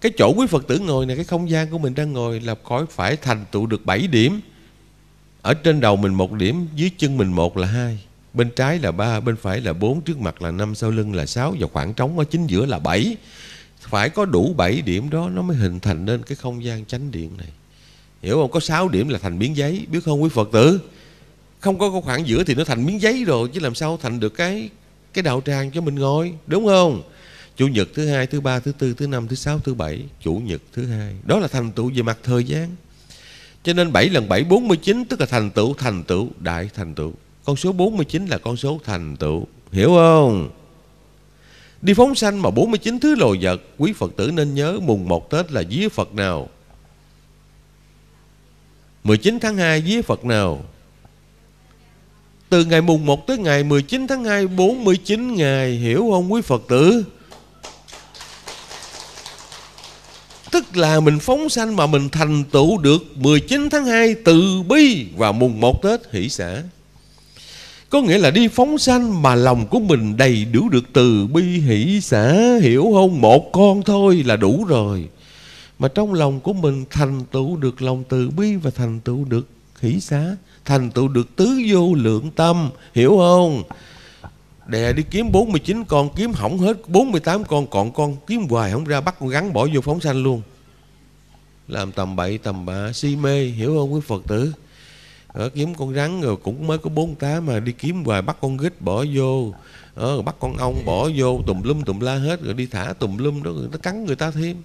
cái chỗ quý Phật tử ngồi này cái không gian của mình đang ngồi là khỏi phải thành tựu được 7 điểm ở trên đầu mình một điểm dưới chân mình một là hai bên trái là 3, bên phải là 4, trước mặt là 5, sau lưng là 6 và khoảng trống ở chính giữa là 7. Phải có đủ 7 điểm đó nó mới hình thành nên cái không gian chánh điện này. Hiểu không? Có 6 điểm là thành miếng giấy, biết không quý Phật tử? Không có có khoảng giữa thì nó thành miếng giấy rồi chứ làm sao thành được cái cái đạo tràng cho mình ngồi, đúng không? Chủ nhật thứ hai, thứ ba, thứ tư, thứ năm, thứ sáu, thứ bảy, chủ nhật thứ hai. Đó là thành tựu về mặt thời gian. Cho nên 7 lần 7 49 tức là thành tựu, thành tựu, đại thành tựu. Con số 49 là con số thành tựu Hiểu không? Đi phóng sanh mà 49 thứ lồ vật Quý Phật tử nên nhớ mùng 1 Tết là vía Phật nào 19 tháng 2 vía Phật nào Từ ngày mùng 1 tới ngày 19 tháng 2 49 ngày Hiểu không quý Phật tử Tức là mình phóng sanh mà mình thành tựu được 19 tháng 2 từ bi và mùng 1 Tết hỷ xã có nghĩa là đi phóng sanh mà lòng của mình đầy đủ được từ bi hỷ xã hiểu không một con thôi là đủ rồi mà trong lòng của mình thành tựu được lòng từ bi và thành tựu được hỷ xá thành tựu được tứ vô lượng tâm hiểu không đè đi kiếm 49 con kiếm hỏng hết 48 con còn con kiếm hoài không ra bắt con gắn bỏ vô phóng sanh luôn làm tầm bậy tầm bạ si mê hiểu không quý phật tử ở ờ, kiếm con rắn rồi cũng mới có bốn tá mà đi kiếm hoài bắt con gít bỏ vô ờ, bắt con ong bỏ vô tùm lum tùm la hết rồi đi thả tùm lum đó nó cắn người ta thêm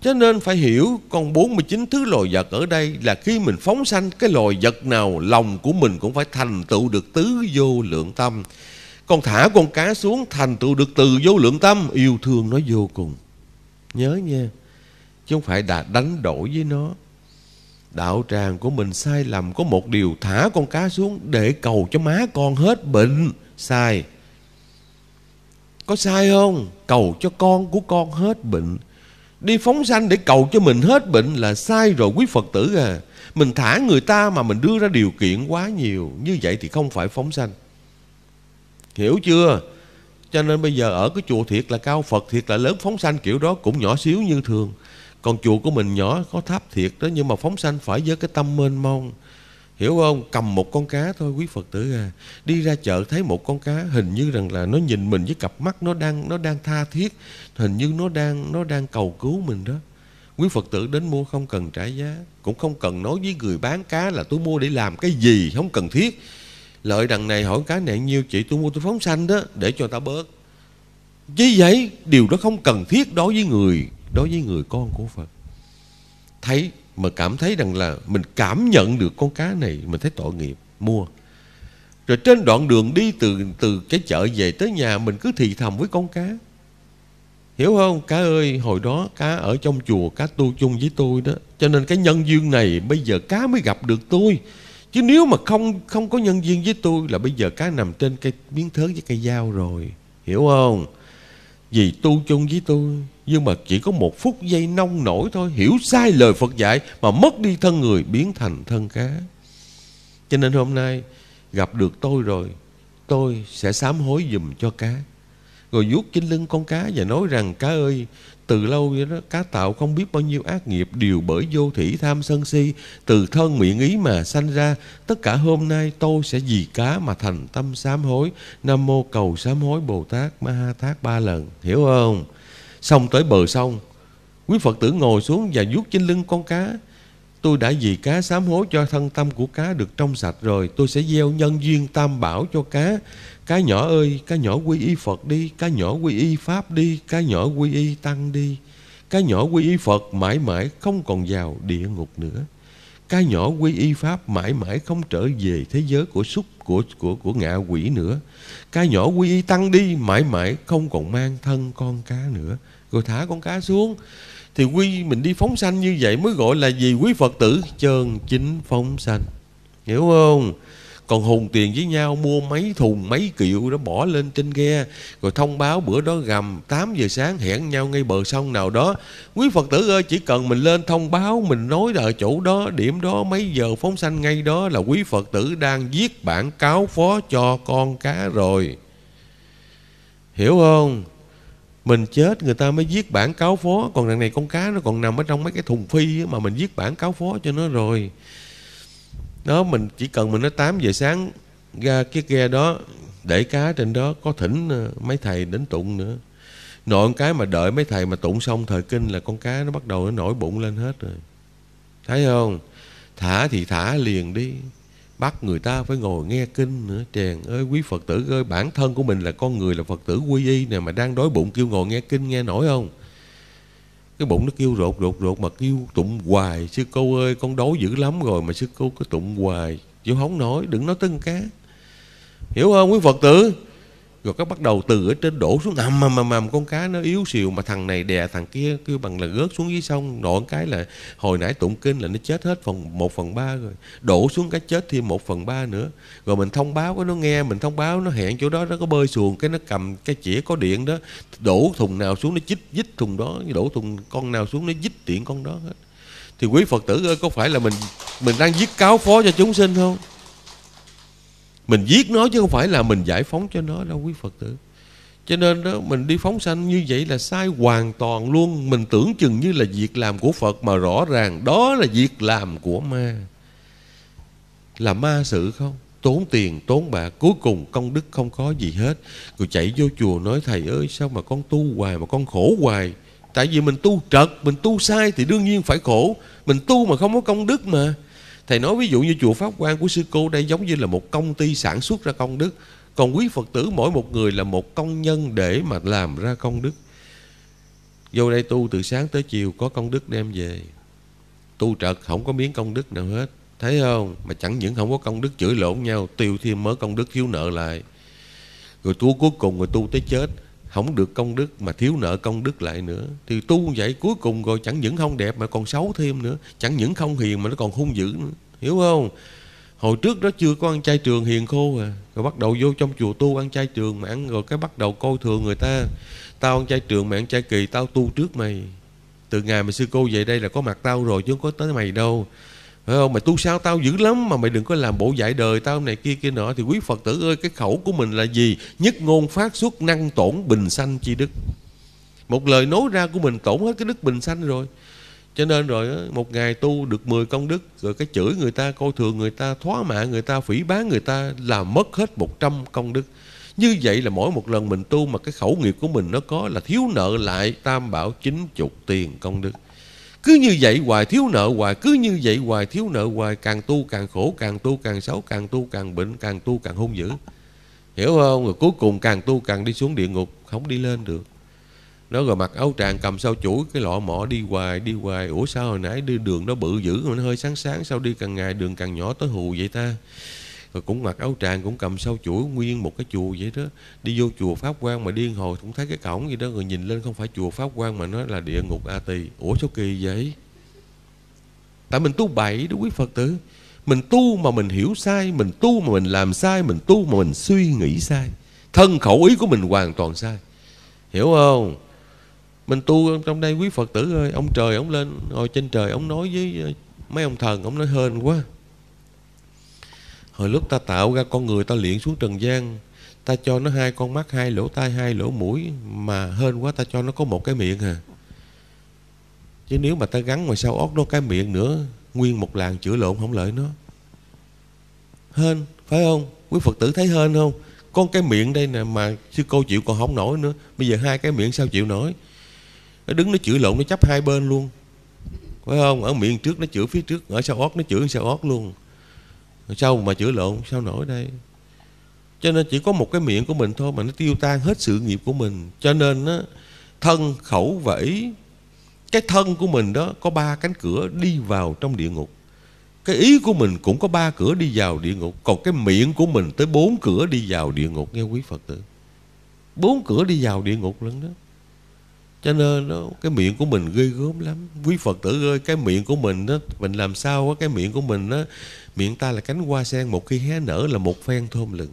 cho nên phải hiểu con 49 thứ loài vật ở đây là khi mình phóng sanh cái loài vật nào lòng của mình cũng phải thành tựu được tứ vô lượng tâm. Con thả con cá xuống thành tựu được từ vô lượng tâm, yêu thương nó vô cùng. Nhớ nha, chứ không phải đã đánh đổi với nó. Đạo tràng của mình sai lầm Có một điều thả con cá xuống Để cầu cho má con hết bệnh Sai Có sai không Cầu cho con của con hết bệnh Đi phóng sanh để cầu cho mình hết bệnh Là sai rồi quý Phật tử à Mình thả người ta mà mình đưa ra điều kiện quá nhiều Như vậy thì không phải phóng sanh Hiểu chưa Cho nên bây giờ ở cái chùa thiệt là cao Phật Thiệt là lớn phóng sanh kiểu đó Cũng nhỏ xíu như thường còn chùa của mình nhỏ có tháp thiệt đó nhưng mà phóng sanh phải với cái tâm mênh mông hiểu không cầm một con cá thôi quý phật tử à đi ra chợ thấy một con cá hình như rằng là nó nhìn mình với cặp mắt nó đang nó đang tha thiết hình như nó đang nó đang cầu cứu mình đó quý phật tử đến mua không cần trả giá cũng không cần nói với người bán cá là tôi mua để làm cái gì không cần thiết lợi đằng này hỏi cá này nhiêu chị tôi mua tôi phóng sanh đó để cho ta bớt chứ vậy điều đó không cần thiết đối với người đối với người con của Phật thấy mà cảm thấy rằng là mình cảm nhận được con cá này mình thấy tội nghiệp mua rồi trên đoạn đường đi từ từ cái chợ về tới nhà mình cứ thì thầm với con cá hiểu không cá ơi hồi đó cá ở trong chùa cá tu chung với tôi đó cho nên cái nhân duyên này bây giờ cá mới gặp được tôi chứ nếu mà không không có nhân duyên với tôi là bây giờ cá nằm trên cây miếng thớt với cây dao rồi hiểu không vì tu chung với tôi nhưng mà chỉ có một phút giây nông nổi thôi hiểu sai lời phật dạy mà mất đi thân người biến thành thân cá cho nên hôm nay gặp được tôi rồi tôi sẽ sám hối dùm cho cá rồi vuốt trên lưng con cá và nói rằng cá ơi từ lâu vậy đó cá tạo không biết bao nhiêu ác nghiệp đều bởi vô thủy tham sân si từ thân miệng ý mà sanh ra tất cả hôm nay tôi sẽ vì cá mà thành tâm sám hối nam mô cầu sám hối bồ tát ma ha thác ba lần hiểu không Xong tới bờ sông Quý Phật tử ngồi xuống và vuốt trên lưng con cá Tôi đã vì cá sám hối cho thân tâm của cá được trong sạch rồi Tôi sẽ gieo nhân duyên tam bảo cho cá Cá nhỏ ơi, cá nhỏ quy y Phật đi Cá nhỏ quy y Pháp đi Cá nhỏ quy y Tăng đi Cá nhỏ quy y Phật mãi mãi không còn vào địa ngục nữa Cá nhỏ quy y Pháp mãi mãi không trở về thế giới của súc của của của ngạ quỷ nữa Cá nhỏ quy y Tăng đi mãi mãi không còn mang thân con cá nữa rồi thả con cá xuống thì quy mình đi phóng sanh như vậy mới gọi là gì quý phật tử chơn chính phóng sanh hiểu không còn hùng tiền với nhau mua mấy thùng mấy kiệu đó bỏ lên trên ghe rồi thông báo bữa đó gầm 8 giờ sáng hẹn nhau ngay bờ sông nào đó quý phật tử ơi chỉ cần mình lên thông báo mình nói ở chỗ đó điểm đó mấy giờ phóng sanh ngay đó là quý phật tử đang viết bản cáo phó cho con cá rồi hiểu không mình chết người ta mới giết bản cáo phó còn đằng này con cá nó còn nằm ở trong mấy cái thùng phi mà mình giết bản cáo phó cho nó rồi đó mình chỉ cần mình nó 8 giờ sáng ra cái ghe đó để cá trên đó có thỉnh ờ, mấy thầy đến tụng nữa nội cái mà đợi mấy thầy mà tụng xong thời kinh là con cá nó bắt đầu nó nổi bụng lên hết rồi thấy không thả thì thả liền đi bắt người ta phải ngồi nghe kinh nữa tràng ơi quý phật tử ơi bản thân của mình là con người là phật tử quy y nè mà đang đói bụng kêu ngồi nghe kinh nghe nổi không cái bụng nó kêu rột rột rột mà kêu tụng hoài sư cô ơi con đói dữ lắm rồi mà sư cô cứ tụng hoài chứ không nổi đừng nói tân cá hiểu không quý phật tử rồi các bắt đầu từ ở trên đổ xuống ầm ầm ầm ầm con cá nó yếu xìu mà thằng này đè thằng kia kêu bằng là gớt xuống dưới sông nọ cái là hồi nãy tụng kinh là nó chết hết phần một phần ba rồi đổ xuống cái chết thêm một phần ba nữa rồi mình thông báo cái nó nghe mình thông báo nó hẹn chỗ đó nó có bơi xuồng cái nó cầm cái chĩa có điện đó đổ thùng nào xuống nó chích dít thùng đó đổ thùng con nào xuống nó dít tiện con đó hết thì quý phật tử ơi có phải là mình mình đang giết cáo phó cho chúng sinh không mình giết nó chứ không phải là mình giải phóng cho nó đâu quý phật tử cho nên đó mình đi phóng sanh như vậy là sai hoàn toàn luôn mình tưởng chừng như là việc làm của phật mà rõ ràng đó là việc làm của ma là ma sự không tốn tiền tốn bạc cuối cùng công đức không có gì hết rồi chạy vô chùa nói thầy ơi sao mà con tu hoài mà con khổ hoài tại vì mình tu trật mình tu sai thì đương nhiên phải khổ mình tu mà không có công đức mà thầy nói ví dụ như chùa pháp quan của sư cô đây giống như là một công ty sản xuất ra công đức còn quý phật tử mỗi một người là một công nhân để mà làm ra công đức vô đây tu từ sáng tới chiều có công đức đem về tu trật không có miếng công đức nào hết thấy không mà chẳng những không có công đức chửi lộn nhau tiêu thêm mớ công đức thiếu nợ lại rồi tu cuối cùng rồi tu tới chết không được công đức mà thiếu nợ công đức lại nữa thì tu vậy cuối cùng rồi chẳng những không đẹp mà còn xấu thêm nữa chẳng những không hiền mà nó còn hung dữ nữa hiểu không hồi trước đó chưa có ăn chay trường hiền khô à rồi bắt đầu vô trong chùa tu ăn chay trường mà ăn rồi cái bắt đầu coi thường người ta tao ăn chay trường mà ăn chay kỳ tao tu trước mày từ ngày mà sư cô về đây là có mặt tao rồi chứ không có tới mày đâu phải không mày tu sao tao dữ lắm mà mày đừng có làm bộ dạy đời tao này kia kia nọ thì quý phật tử ơi cái khẩu của mình là gì nhất ngôn phát xuất năng tổn bình sanh chi đức một lời nói ra của mình tổn hết cái đức bình sanh rồi cho nên rồi một ngày tu được 10 công đức rồi cái chửi người ta coi thường người ta thóa mạ người ta phỉ bán người ta là mất hết 100 công đức như vậy là mỗi một lần mình tu mà cái khẩu nghiệp của mình nó có là thiếu nợ lại tam bảo chín chục tiền công đức cứ như vậy hoài thiếu nợ hoài cứ như vậy hoài thiếu nợ hoài càng tu càng khổ càng tu càng xấu càng tu càng bệnh càng tu càng hung dữ hiểu không rồi cuối cùng càng tu càng đi xuống địa ngục không đi lên được nó rồi mặc áo tràng cầm sao chuỗi cái lọ mọ đi hoài đi hoài ủa sao hồi nãy đi đường nó bự dữ mà nó hơi sáng sáng sao đi càng ngày đường càng nhỏ tới hù vậy ta rồi cũng mặc áo tràng cũng cầm sao chuỗi nguyên một cái chùa vậy đó đi vô chùa pháp quan mà điên hồi cũng thấy cái cổng gì đó rồi nhìn lên không phải chùa pháp quan mà nó là địa ngục a tỳ ủa sao kỳ vậy tại mình tu bậy đó quý phật tử mình tu mà mình hiểu sai mình tu mà mình làm sai mình tu mà mình suy nghĩ sai thân khẩu ý của mình hoàn toàn sai hiểu không mình tu trong đây quý phật tử ơi ông trời ông lên ngồi trên trời ông nói với ờ, mấy ông thần ông nói hên quá hồi lúc ta tạo ra con người ta luyện xuống trần gian ta cho nó hai con mắt hai lỗ tai hai lỗ mũi mà hên quá ta cho nó có một cái miệng hả à. chứ nếu mà ta gắn ngoài sau óc nó cái miệng nữa nguyên một làng chữa lộn không lợi nó hên phải không quý phật tử thấy hên không con cái miệng đây nè mà sư cô chịu còn không nổi nữa bây giờ hai cái miệng sao chịu nổi nó đứng nó chửi lộn nó chấp hai bên luôn phải không ở miệng trước nó chửi phía trước ở sau ót nó chửi sau ót luôn sao mà chửi lộn sao nổi đây cho nên chỉ có một cái miệng của mình thôi mà nó tiêu tan hết sự nghiệp của mình cho nên á, thân khẩu và ý cái thân của mình đó có ba cánh cửa đi vào trong địa ngục cái ý của mình cũng có ba cửa đi vào địa ngục còn cái miệng của mình tới bốn cửa đi vào địa ngục nghe quý phật tử bốn cửa đi vào địa ngục lắm đó cho nên nó cái miệng của mình ghê gớm lắm quý phật tử ơi cái miệng của mình đó mình làm sao á cái miệng của mình đó miệng ta là cánh hoa sen một khi hé nở là một phen thơm lừng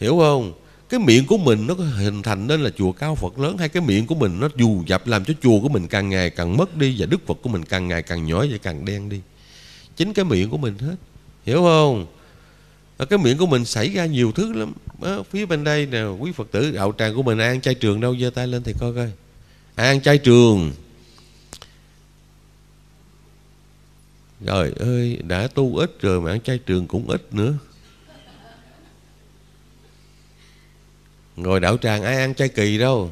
hiểu không cái miệng của mình nó hình thành nên là chùa cao phật lớn hay cái miệng của mình nó dù dập làm cho chùa của mình càng ngày càng mất đi và đức phật của mình càng ngày càng nhỏ và càng đen đi chính cái miệng của mình hết hiểu không cái miệng của mình xảy ra nhiều thứ lắm à, phía bên đây nè quý phật tử đạo tràng của mình ăn chay trường đâu giơ tay lên thì coi coi An trai trường Trời ơi đã tu ít rồi mà ăn chay trường cũng ít nữa Rồi đạo tràng ai ăn chay kỳ đâu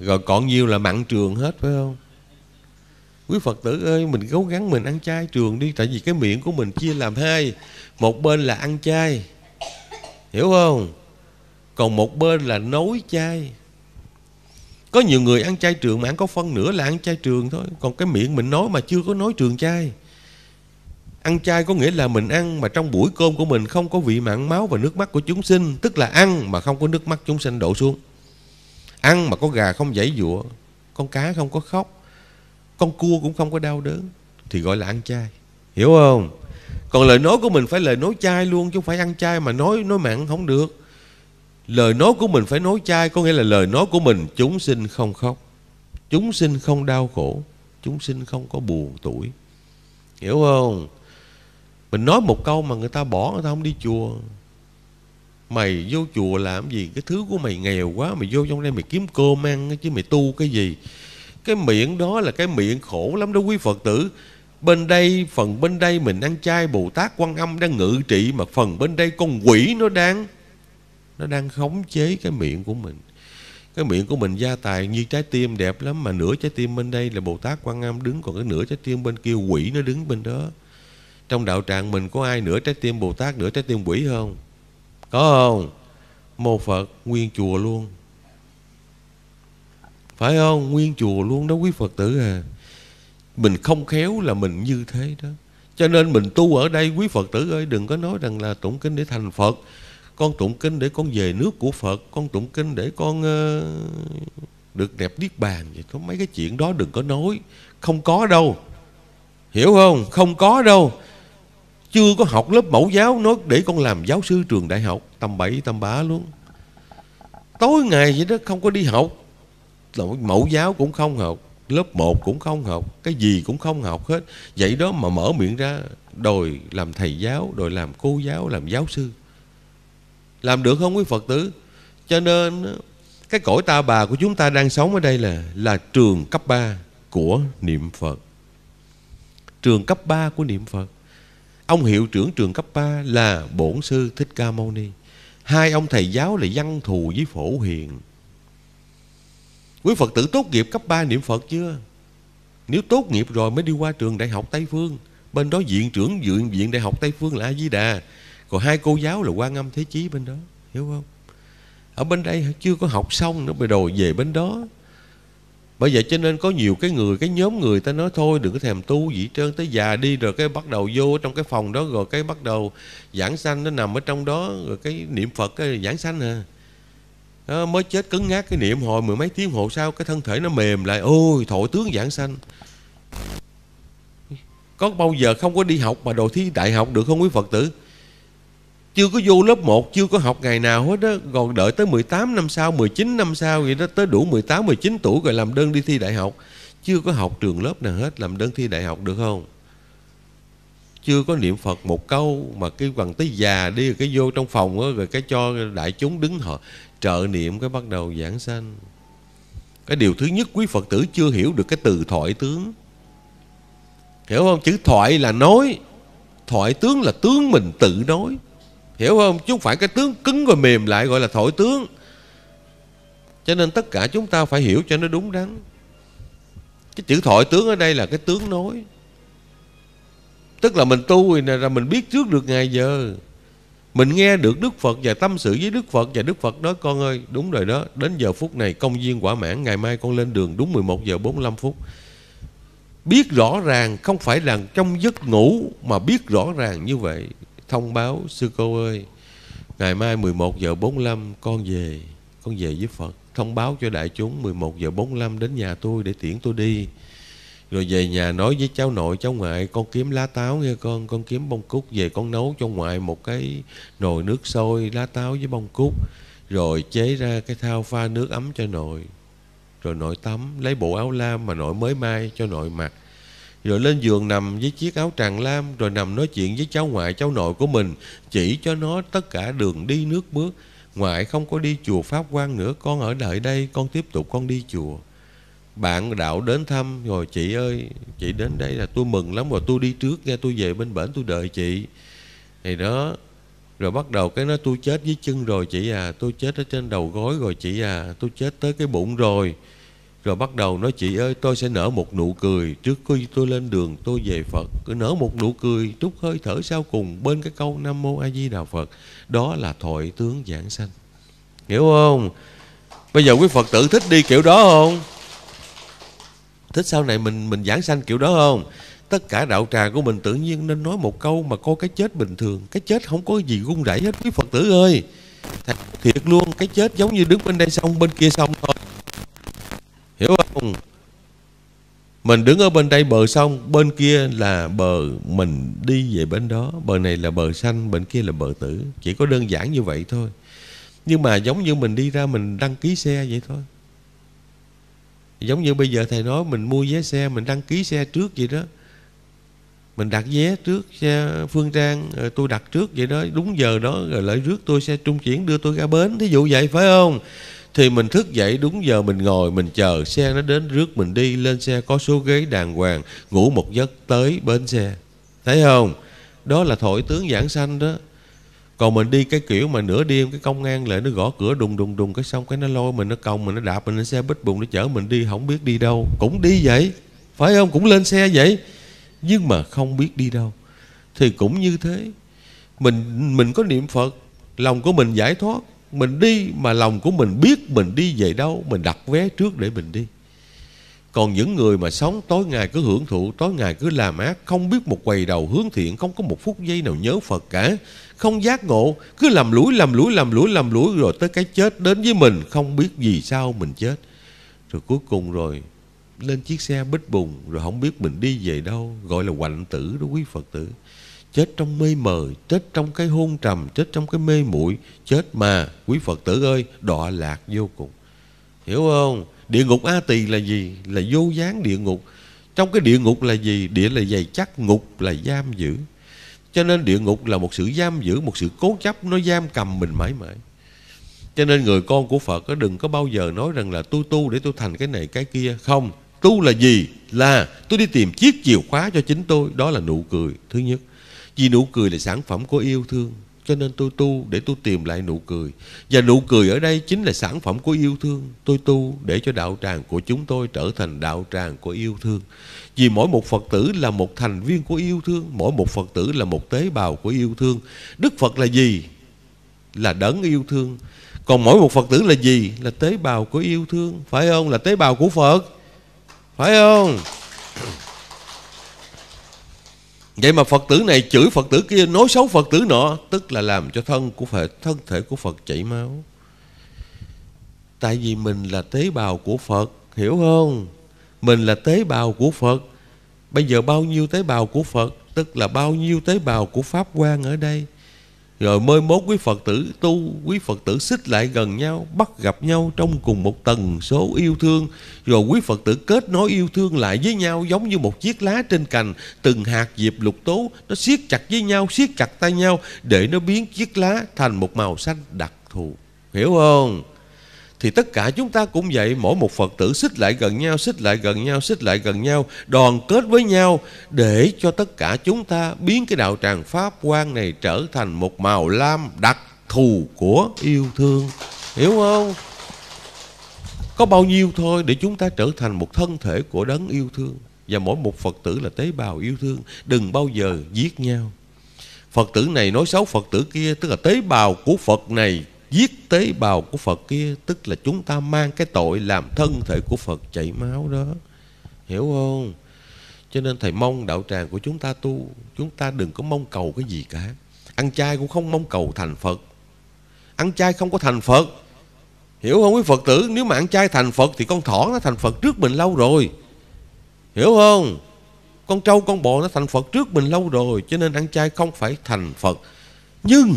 Rồi còn nhiều là mặn trường hết phải không Quý Phật tử ơi mình cố gắng mình ăn chay trường đi Tại vì cái miệng của mình chia làm hai Một bên là ăn chay Hiểu không Còn một bên là nối chay có nhiều người ăn chay trường mà ăn có phân nửa là ăn chay trường thôi Còn cái miệng mình nói mà chưa có nói trường chay Ăn chay có nghĩa là mình ăn mà trong buổi cơm của mình không có vị mặn máu và nước mắt của chúng sinh Tức là ăn mà không có nước mắt chúng sinh đổ xuống Ăn mà có gà không giãy dụa Con cá không có khóc Con cua cũng không có đau đớn Thì gọi là ăn chay Hiểu không? Còn lời nói của mình phải lời nói chay luôn Chứ không phải ăn chay mà nói nói mặn không được lời nói của mình phải nói chai có nghĩa là lời nói của mình chúng sinh không khóc chúng sinh không đau khổ chúng sinh không có buồn tuổi hiểu không mình nói một câu mà người ta bỏ người ta không đi chùa mày vô chùa làm gì cái thứ của mày nghèo quá mày vô trong đây mày kiếm cơm ăn chứ mày tu cái gì cái miệng đó là cái miệng khổ lắm đó quý phật tử bên đây phần bên đây mình ăn chay bồ tát quan âm đang ngự trị mà phần bên đây con quỷ nó đang nó đang khống chế cái miệng của mình cái miệng của mình gia tài như trái tim đẹp lắm mà nửa trái tim bên đây là bồ tát quan âm đứng còn cái nửa trái tim bên kia quỷ nó đứng bên đó trong đạo tràng mình có ai nửa trái tim bồ tát nửa trái tim quỷ không có không mô phật nguyên chùa luôn phải không nguyên chùa luôn đó quý phật tử à mình không khéo là mình như thế đó cho nên mình tu ở đây quý phật tử ơi đừng có nói rằng là tụng kinh để thành phật con tụng kinh để con về nước của phật con tụng kinh để con uh, được đẹp niết bàn vậy có mấy cái chuyện đó đừng có nói không có đâu hiểu không không có đâu chưa có học lớp mẫu giáo nói để con làm giáo sư trường đại học tầm bậy tầm bá luôn tối ngày vậy đó không có đi học mẫu giáo cũng không học lớp 1 cũng không học cái gì cũng không học hết vậy đó mà mở miệng ra đòi làm thầy giáo đòi làm cô giáo làm giáo sư làm được không quý phật tử cho nên cái cõi ta bà của chúng ta đang sống ở đây là là trường cấp 3 của niệm phật trường cấp 3 của niệm phật ông hiệu trưởng trường cấp 3 là bổn sư thích ca mâu ni hai ông thầy giáo là văn thù với phổ hiền quý phật tử tốt nghiệp cấp 3 niệm phật chưa nếu tốt nghiệp rồi mới đi qua trường đại học tây phương bên đó viện trưởng viện viện đại học tây phương là a di đà còn hai cô giáo là quan âm thế chí bên đó hiểu không ở bên đây chưa có học xong nữa bây rồi về bên đó bởi vậy cho nên có nhiều cái người cái nhóm người ta nói thôi đừng có thèm tu gì trơn tới già đi rồi cái bắt đầu vô trong cái phòng đó rồi cái bắt đầu giảng sanh nó nằm ở trong đó rồi cái niệm phật cái giảng sanh à đó, mới chết cứng ngắc cái niệm hồi mười mấy tiếng hồ sau cái thân thể nó mềm lại ôi thổi tướng giảng sanh có bao giờ không có đi học mà đồ thi đại học được không quý phật tử chưa có vô lớp 1 chưa có học ngày nào hết đó còn đợi tới 18 năm sau 19 năm sau vậy đó tới đủ 18 19 tuổi rồi làm đơn đi thi đại học chưa có học trường lớp nào hết làm đơn thi đại học được không chưa có niệm Phật một câu mà cái bằng tới già đi rồi cái vô trong phòng đó, rồi cái cho đại chúng đứng họ trợ niệm cái bắt đầu giảng sanh cái điều thứ nhất quý Phật tử chưa hiểu được cái từ thoại tướng hiểu không chữ thoại là nói thoại tướng là tướng mình tự nói Hiểu không? Chứ không phải cái tướng cứng rồi mềm lại gọi là thổi tướng Cho nên tất cả chúng ta phải hiểu cho nó đúng đắn Cái chữ thổi tướng ở đây là cái tướng nói Tức là mình tu thì là mình biết trước được ngày giờ Mình nghe được Đức Phật và tâm sự với Đức Phật Và Đức Phật nói con ơi đúng rồi đó Đến giờ phút này công viên quả mãn Ngày mai con lên đường đúng 11 giờ 45 phút Biết rõ ràng không phải là trong giấc ngủ Mà biết rõ ràng như vậy thông báo sư cô ơi ngày mai 11 giờ 45 con về con về với Phật thông báo cho đại chúng 11 giờ 45 đến nhà tôi để tiễn tôi đi rồi về nhà nói với cháu nội cháu ngoại con kiếm lá táo nghe con con kiếm bông cúc về con nấu cho ngoại một cái nồi nước sôi lá táo với bông cúc rồi chế ra cái thao pha nước ấm cho nội rồi nội tắm lấy bộ áo lam mà nội mới may cho nội mặc rồi lên giường nằm với chiếc áo tràng lam rồi nằm nói chuyện với cháu ngoại cháu nội của mình chỉ cho nó tất cả đường đi nước bước ngoại không có đi chùa pháp quan nữa con ở đợi đây con tiếp tục con đi chùa bạn đạo đến thăm rồi chị ơi chị đến đây là tôi mừng lắm rồi tôi đi trước nghe tôi về bên bển tôi đợi chị thì đó rồi bắt đầu cái nó tôi chết với chân rồi chị à tôi chết ở trên đầu gối rồi chị à tôi chết tới cái bụng rồi rồi bắt đầu nói chị ơi tôi sẽ nở một nụ cười trước khi tôi lên đường tôi về phật cứ nở một nụ cười chút hơi thở sau cùng bên cái câu nam mô a di đà phật đó là thoại tướng giảng sanh hiểu không bây giờ quý phật tử thích đi kiểu đó không thích sau này mình mình giảng sanh kiểu đó không tất cả đạo tràng của mình tự nhiên nên nói một câu mà coi cái chết bình thường cái chết không có gì rung rẩy hết quý phật tử ơi Thật thiệt luôn cái chết giống như đứng bên đây xong bên kia xong thôi hiểu không mình đứng ở bên đây bờ sông bên kia là bờ mình đi về bên đó bờ này là bờ xanh bên kia là bờ tử chỉ có đơn giản như vậy thôi nhưng mà giống như mình đi ra mình đăng ký xe vậy thôi giống như bây giờ thầy nói mình mua vé xe mình đăng ký xe trước vậy đó mình đặt vé trước xe phương trang ờ, tôi đặt trước vậy đó đúng giờ đó rồi lại rước tôi xe trung chuyển đưa tôi ra bến thí dụ vậy phải không thì mình thức dậy đúng giờ mình ngồi mình chờ xe nó đến rước mình đi lên xe có số ghế đàng hoàng ngủ một giấc tới bến xe thấy không đó là thổi tướng giảng sanh đó còn mình đi cái kiểu mà nửa đêm cái công an lại nó gõ cửa đùng đùng đùng cái xong cái nó lôi mình nó còng mình nó đạp mình lên xe bít bùng nó chở mình đi không biết đi đâu cũng đi vậy phải không cũng lên xe vậy nhưng mà không biết đi đâu thì cũng như thế mình mình có niệm phật lòng của mình giải thoát mình đi mà lòng của mình biết mình đi về đâu mình đặt vé trước để mình đi còn những người mà sống tối ngày cứ hưởng thụ tối ngày cứ làm ác không biết một quầy đầu hướng thiện không có một phút giây nào nhớ phật cả không giác ngộ cứ làm lũi làm lũi làm lũi làm lũi rồi tới cái chết đến với mình không biết vì sao mình chết rồi cuối cùng rồi lên chiếc xe bích bùng rồi không biết mình đi về đâu gọi là hoạnh tử đó quý phật tử chết trong mê mờ chết trong cái hôn trầm chết trong cái mê muội chết mà quý phật tử ơi đọa lạc vô cùng hiểu không địa ngục a tỳ là gì là vô dáng địa ngục trong cái địa ngục là gì địa là dày chắc ngục là giam giữ cho nên địa ngục là một sự giam giữ một sự cố chấp nó giam cầm mình mãi mãi cho nên người con của phật có đừng có bao giờ nói rằng là tôi tu để tôi thành cái này cái kia không tu là gì là tôi đi tìm chiếc chìa khóa cho chính tôi đó là nụ cười thứ nhất vì nụ cười là sản phẩm của yêu thương Cho nên tôi tu để tôi tìm lại nụ cười Và nụ cười ở đây chính là sản phẩm của yêu thương Tôi tu để cho đạo tràng của chúng tôi trở thành đạo tràng của yêu thương Vì mỗi một Phật tử là một thành viên của yêu thương Mỗi một Phật tử là một tế bào của yêu thương Đức Phật là gì? Là đấng yêu thương còn mỗi một Phật tử là gì? Là tế bào của yêu thương Phải không? Là tế bào của Phật Phải không? Vậy mà Phật tử này chửi Phật tử kia Nói xấu Phật tử nọ Tức là làm cho thân của Phật, thân thể của Phật chảy máu Tại vì mình là tế bào của Phật Hiểu không? Mình là tế bào của Phật Bây giờ bao nhiêu tế bào của Phật Tức là bao nhiêu tế bào của Pháp quan ở đây rồi mời mốt quý Phật tử tu Quý Phật tử xích lại gần nhau Bắt gặp nhau trong cùng một tầng số yêu thương Rồi quý Phật tử kết nối yêu thương lại với nhau Giống như một chiếc lá trên cành Từng hạt diệp lục tố Nó siết chặt với nhau, siết chặt tay nhau Để nó biến chiếc lá thành một màu xanh đặc thù Hiểu không? thì tất cả chúng ta cũng vậy mỗi một phật tử xích lại gần nhau xích lại gần nhau xích lại gần nhau đoàn kết với nhau để cho tất cả chúng ta biến cái đạo tràng pháp quan này trở thành một màu lam đặc thù của yêu thương hiểu không có bao nhiêu thôi để chúng ta trở thành một thân thể của đấng yêu thương và mỗi một phật tử là tế bào yêu thương đừng bao giờ giết nhau phật tử này nói xấu phật tử kia tức là tế bào của phật này giết tế bào của Phật kia tức là chúng ta mang cái tội làm thân thể của Phật chảy máu đó hiểu không cho nên thầy mong đạo tràng của chúng ta tu chúng ta đừng có mong cầu cái gì cả ăn chay cũng không mong cầu thành Phật ăn chay không có thành Phật hiểu không quý Phật tử nếu mà ăn chay thành Phật thì con thỏ nó thành Phật trước mình lâu rồi hiểu không con trâu con bò nó thành Phật trước mình lâu rồi cho nên ăn chay không phải thành Phật nhưng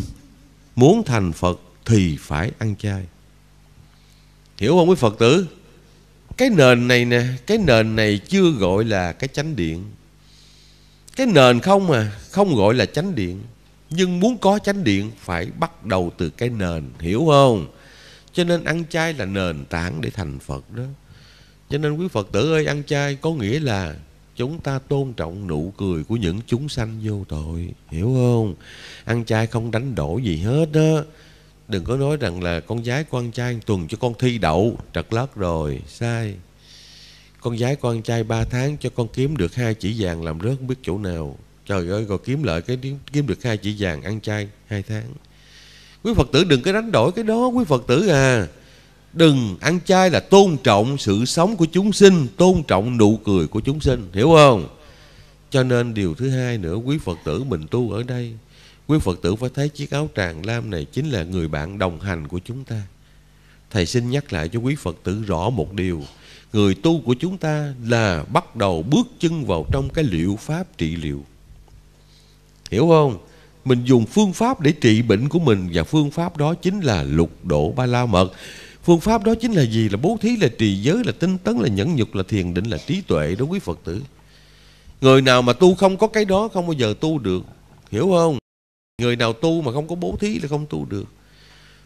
muốn thành Phật thì phải ăn chay hiểu không quý phật tử cái nền này nè cái nền này chưa gọi là cái chánh điện cái nền không mà không gọi là chánh điện nhưng muốn có chánh điện phải bắt đầu từ cái nền hiểu không cho nên ăn chay là nền tảng để thành phật đó cho nên quý phật tử ơi ăn chay có nghĩa là chúng ta tôn trọng nụ cười của những chúng sanh vô tội hiểu không ăn chay không đánh đổ gì hết đó đừng có nói rằng là con gái con trai tuần cho con thi đậu trật lót rồi sai con gái con trai 3 tháng cho con kiếm được hai chỉ vàng làm rớt không biết chỗ nào trời ơi còn kiếm lợi cái kiếm được hai chỉ vàng ăn chay hai tháng quý phật tử đừng có đánh đổi cái đó quý phật tử à đừng ăn chay là tôn trọng sự sống của chúng sinh tôn trọng nụ cười của chúng sinh hiểu không cho nên điều thứ hai nữa quý phật tử mình tu ở đây Quý Phật tử phải thấy chiếc áo tràng lam này chính là người bạn đồng hành của chúng ta. Thầy xin nhắc lại cho quý Phật tử rõ một điều. Người tu của chúng ta là bắt đầu bước chân vào trong cái liệu pháp trị liệu. Hiểu không? Mình dùng phương pháp để trị bệnh của mình và phương pháp đó chính là lục độ ba la mật. Phương pháp đó chính là gì? Là bố thí, là trì giới, là tinh tấn, là nhẫn nhục, là thiền định, là trí tuệ đó quý Phật tử. Người nào mà tu không có cái đó không bao giờ tu được. Hiểu không? Người nào tu mà không có bố thí là không tu được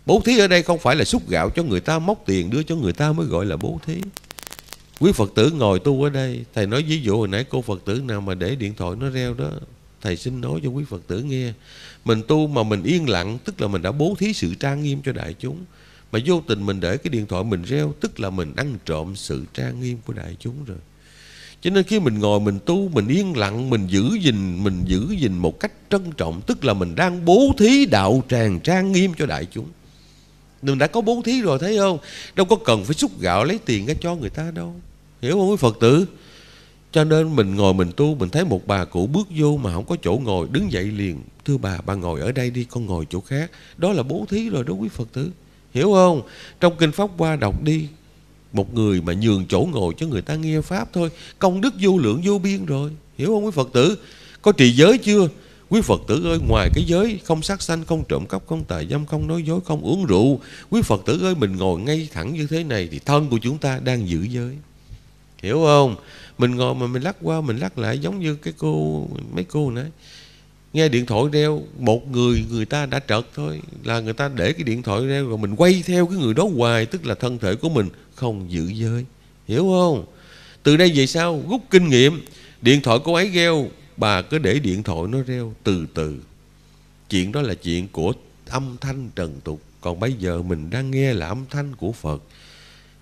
Bố thí ở đây không phải là xúc gạo cho người ta móc tiền đưa cho người ta mới gọi là bố thí Quý Phật tử ngồi tu ở đây Thầy nói ví dụ hồi nãy cô Phật tử nào mà để điện thoại nó reo đó Thầy xin nói cho quý Phật tử nghe Mình tu mà mình yên lặng Tức là mình đã bố thí sự trang nghiêm cho đại chúng Mà vô tình mình để cái điện thoại mình reo Tức là mình ăn trộm sự trang nghiêm của đại chúng rồi cho nên khi mình ngồi mình tu mình yên lặng mình giữ gìn mình giữ gìn một cách trân trọng tức là mình đang bố thí đạo tràng trang nghiêm cho đại chúng mình đã có bố thí rồi thấy không đâu có cần phải xúc gạo lấy tiền ra cho người ta đâu hiểu không quý phật tử cho nên mình ngồi mình tu Mình thấy một bà cụ bước vô mà không có chỗ ngồi Đứng dậy liền Thưa bà bà ngồi ở đây đi con ngồi chỗ khác Đó là bố thí rồi đó quý Phật tử Hiểu không Trong kinh Pháp Hoa đọc đi một người mà nhường chỗ ngồi cho người ta nghe pháp thôi công đức vô lượng vô biên rồi hiểu không quý phật tử có trì giới chưa quý phật tử ơi ngoài cái giới không sát sanh không trộm cắp không tà dâm không nói dối không uống rượu quý phật tử ơi mình ngồi ngay thẳng như thế này thì thân của chúng ta đang giữ giới hiểu không mình ngồi mà mình lắc qua mình lắc lại giống như cái cô mấy cô nãy nghe điện thoại reo một người người ta đã trật thôi là người ta để cái điện thoại reo rồi mình quay theo cái người đó hoài tức là thân thể của mình không giữ giới hiểu không từ đây về sau rút kinh nghiệm điện thoại cô ấy reo bà cứ để điện thoại nó reo từ từ chuyện đó là chuyện của âm thanh trần tục còn bây giờ mình đang nghe là âm thanh của phật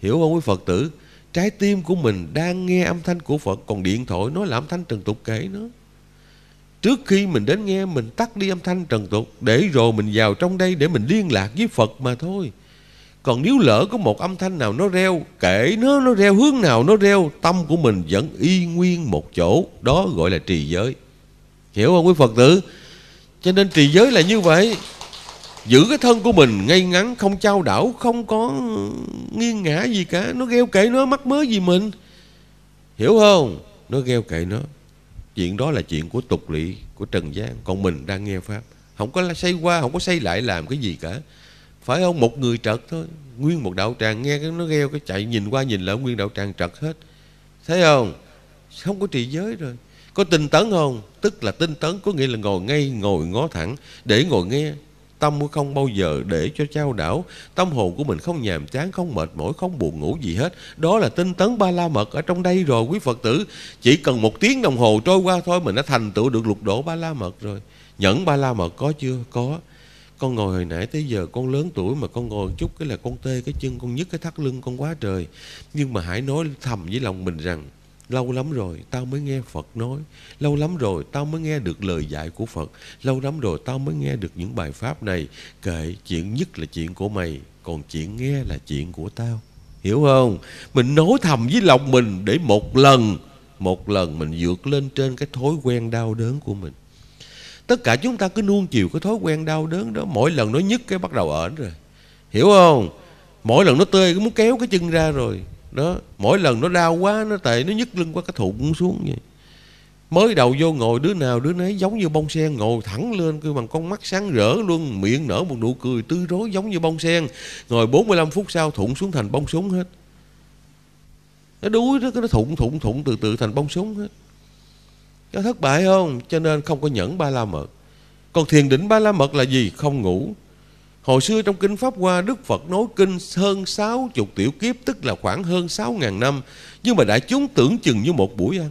hiểu không quý phật tử trái tim của mình đang nghe âm thanh của phật còn điện thoại nó là âm thanh trần tục kể nó trước khi mình đến nghe mình tắt đi âm thanh trần tục để rồi mình vào trong đây để mình liên lạc với phật mà thôi còn nếu lỡ có một âm thanh nào nó reo Kể nó nó reo hướng nào nó reo Tâm của mình vẫn y nguyên một chỗ Đó gọi là trì giới Hiểu không quý Phật tử Cho nên trì giới là như vậy Giữ cái thân của mình ngay ngắn Không trao đảo Không có nghiêng ngã gì cả Nó gheo kệ nó mắc mớ gì mình Hiểu không Nó gheo kệ nó Chuyện đó là chuyện của tục lỵ Của Trần gian Còn mình đang nghe Pháp Không có xây qua Không có xây lại làm cái gì cả phải không một người trật thôi nguyên một đạo tràng nghe cái nó gheo cái chạy nhìn qua nhìn lại nguyên đạo tràng trật hết thấy không không có trì giới rồi có tinh tấn không tức là tinh tấn có nghĩa là ngồi ngay ngồi ngó thẳng để ngồi nghe tâm của không bao giờ để cho trao đảo tâm hồn của mình không nhàm chán không mệt mỏi không buồn ngủ gì hết đó là tinh tấn ba la mật ở trong đây rồi quý phật tử chỉ cần một tiếng đồng hồ trôi qua thôi mình đã thành tựu được lục độ ba la mật rồi nhẫn ba la mật có chưa có con ngồi hồi nãy tới giờ con lớn tuổi mà con ngồi chút cái là con tê cái chân con nhức cái thắt lưng con quá trời nhưng mà hãy nói thầm với lòng mình rằng lâu lắm rồi tao mới nghe phật nói lâu lắm rồi tao mới nghe được lời dạy của phật lâu lắm rồi tao mới nghe được những bài pháp này kệ chuyện nhất là chuyện của mày còn chuyện nghe là chuyện của tao hiểu không mình nói thầm với lòng mình để một lần một lần mình vượt lên trên cái thói quen đau đớn của mình tất cả chúng ta cứ nuông chiều cái thói quen đau đớn đó mỗi lần nó nhức cái bắt đầu ở rồi hiểu không mỗi lần nó tươi cứ muốn kéo cái chân ra rồi đó mỗi lần nó đau quá nó tệ nó nhức lưng qua cái thụng xuống vậy mới đầu vô ngồi đứa nào đứa nấy giống như bông sen ngồi thẳng lên cứ bằng con mắt sáng rỡ luôn miệng nở một nụ cười tươi rối giống như bông sen ngồi 45 phút sau thụng xuống thành bông súng hết nó đuối đó nó thụng thụng thụng từ từ thành bông súng hết có thất bại không cho nên không có nhẫn ba la mật còn thiền định ba la mật là gì không ngủ hồi xưa trong kinh pháp hoa đức phật nói kinh hơn sáu chục tiểu kiếp tức là khoảng hơn sáu ngàn năm nhưng mà đại chúng tưởng chừng như một buổi ăn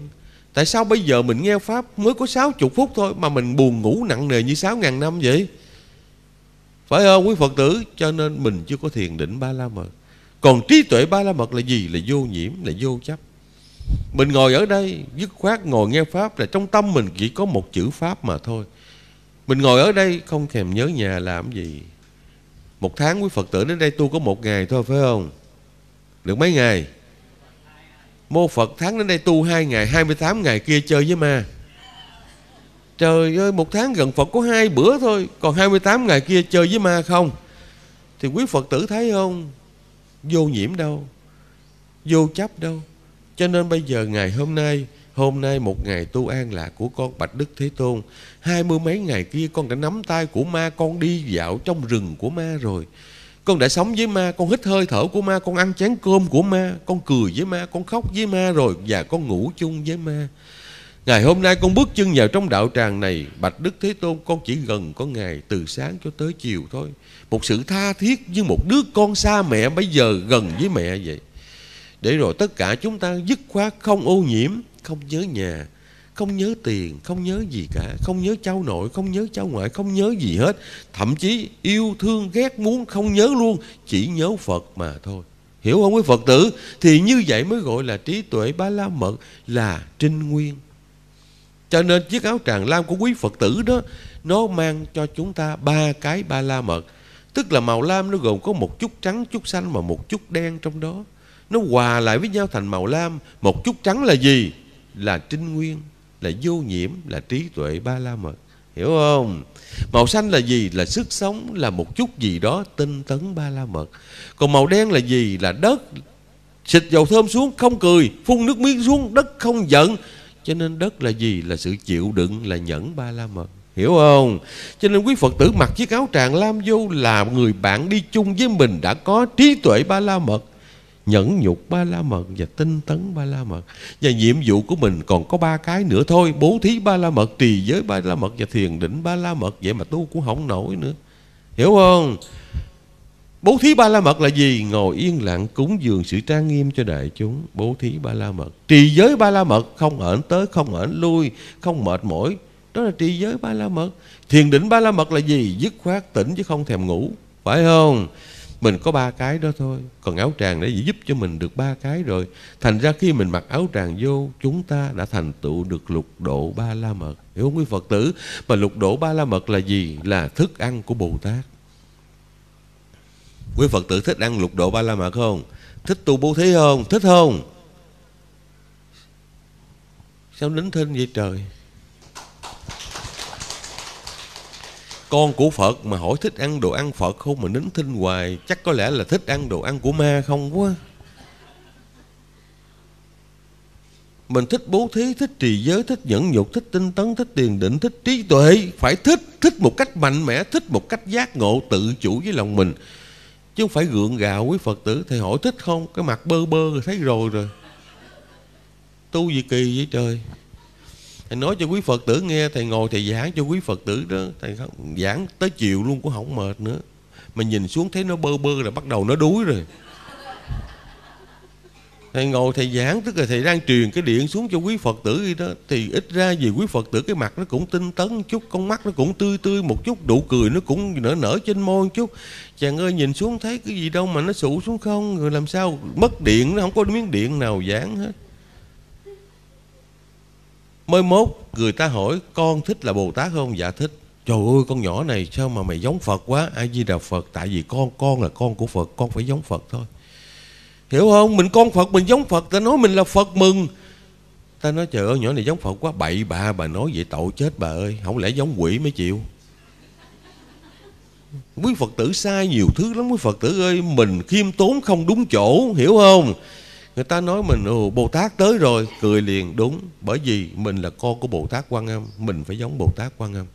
tại sao bây giờ mình nghe pháp mới có sáu chục phút thôi mà mình buồn ngủ nặng nề như sáu ngàn năm vậy phải không quý phật tử cho nên mình chưa có thiền định ba la mật còn trí tuệ ba la mật là gì là vô nhiễm là vô chấp mình ngồi ở đây dứt khoát ngồi nghe Pháp là trong tâm mình chỉ có một chữ Pháp mà thôi Mình ngồi ở đây không thèm nhớ nhà làm gì Một tháng quý Phật tử đến đây tu có một ngày thôi phải không Được mấy ngày Mô Phật tháng đến đây tu hai ngày 28 ngày kia chơi với ma Trời ơi một tháng gần Phật có hai bữa thôi Còn 28 ngày kia chơi với ma không Thì quý Phật tử thấy không Vô nhiễm đâu Vô chấp đâu cho nên bây giờ ngày hôm nay Hôm nay một ngày tu an lạc của con Bạch Đức Thế Tôn Hai mươi mấy ngày kia con đã nắm tay của ma Con đi dạo trong rừng của ma rồi Con đã sống với ma Con hít hơi thở của ma Con ăn chén cơm của ma Con cười với ma Con khóc với ma rồi Và con ngủ chung với ma Ngày hôm nay con bước chân vào trong đạo tràng này Bạch Đức Thế Tôn con chỉ gần có ngày Từ sáng cho tới chiều thôi Một sự tha thiết như một đứa con xa mẹ Bây giờ gần với mẹ vậy để rồi tất cả chúng ta dứt khoát không ô nhiễm không nhớ nhà không nhớ tiền không nhớ gì cả không nhớ cháu nội không nhớ cháu ngoại không nhớ gì hết thậm chí yêu thương ghét muốn không nhớ luôn chỉ nhớ phật mà thôi hiểu không với phật tử thì như vậy mới gọi là trí tuệ ba la mật là trinh nguyên cho nên chiếc áo tràng lam của quý phật tử đó nó mang cho chúng ta ba cái ba la mật tức là màu lam nó gồm có một chút trắng chút xanh và một chút đen trong đó nó hòa lại với nhau thành màu lam một chút trắng là gì là trinh nguyên là vô nhiễm là trí tuệ ba la mật hiểu không màu xanh là gì là sức sống là một chút gì đó tinh tấn ba la mật còn màu đen là gì là đất xịt dầu thơm xuống không cười phun nước miếng xuống đất không giận cho nên đất là gì là sự chịu đựng là nhẫn ba la mật hiểu không cho nên quý phật tử mặc chiếc áo tràng lam vô là người bạn đi chung với mình đã có trí tuệ ba la mật nhẫn nhục ba la mật và tinh tấn ba la mật và nhiệm vụ của mình còn có ba cái nữa thôi bố thí ba la mật trì giới ba la mật và thiền định ba la mật vậy mà tu cũng không nổi nữa hiểu không bố thí ba la mật là gì ngồi yên lặng cúng dường sự trang nghiêm cho đại chúng bố thí ba la mật trì giới ba la mật không ẩn tới không ẩn lui không mệt mỏi đó là trì giới ba la mật thiền định ba la mật là gì dứt khoát tỉnh chứ không thèm ngủ phải không mình có ba cái đó thôi còn áo tràng để giúp cho mình được ba cái rồi thành ra khi mình mặc áo tràng vô chúng ta đã thành tựu được lục độ ba la mật hiểu không quý phật tử mà lục độ ba la mật là gì là thức ăn của bồ tát quý phật tử thích ăn lục độ ba la mật không thích tu bố thí không thích không sao nín thinh vậy trời con của Phật mà hỏi thích ăn đồ ăn Phật không mà nín thinh hoài chắc có lẽ là thích ăn đồ ăn của ma không quá mình thích bố thí thích trì giới thích nhẫn nhục thích tinh tấn thích tiền định thích trí tuệ phải thích thích một cách mạnh mẽ thích một cách giác ngộ tự chủ với lòng mình chứ không phải gượng gạo với phật tử thầy hỏi thích không cái mặt bơ bơ rồi thấy rồi rồi tu gì kỳ vậy trời thầy nói cho quý phật tử nghe thầy ngồi thầy giảng cho quý phật tử đó thầy giảng tới chiều luôn cũng không mệt nữa mà nhìn xuống thấy nó bơ bơ là bắt đầu nó đuối rồi thầy ngồi thầy giảng tức là thầy đang truyền cái điện xuống cho quý phật tử đi đó thì ít ra gì quý phật tử cái mặt nó cũng tinh tấn chút con mắt nó cũng tươi tươi một chút đủ cười nó cũng nở nở trên môi chút chàng ơi nhìn xuống thấy cái gì đâu mà nó sụ xuống không rồi làm sao mất điện nó không có miếng điện nào giảng hết mới mốt người ta hỏi con thích là bồ tát không dạ thích trời ơi con nhỏ này sao mà mày giống phật quá ai di đà phật tại vì con con là con của phật con phải giống phật thôi hiểu không mình con phật mình giống phật ta nói mình là phật mừng ta nói trời ơi nhỏ này giống phật quá bậy bà bà nói vậy tội chết bà ơi không lẽ giống quỷ mới chịu quý phật tử sai nhiều thứ lắm quý phật tử ơi mình khiêm tốn không đúng chỗ hiểu không người ta nói mình ồ bồ tát tới rồi cười liền đúng bởi vì mình là con của bồ tát quan âm mình phải giống bồ tát quan âm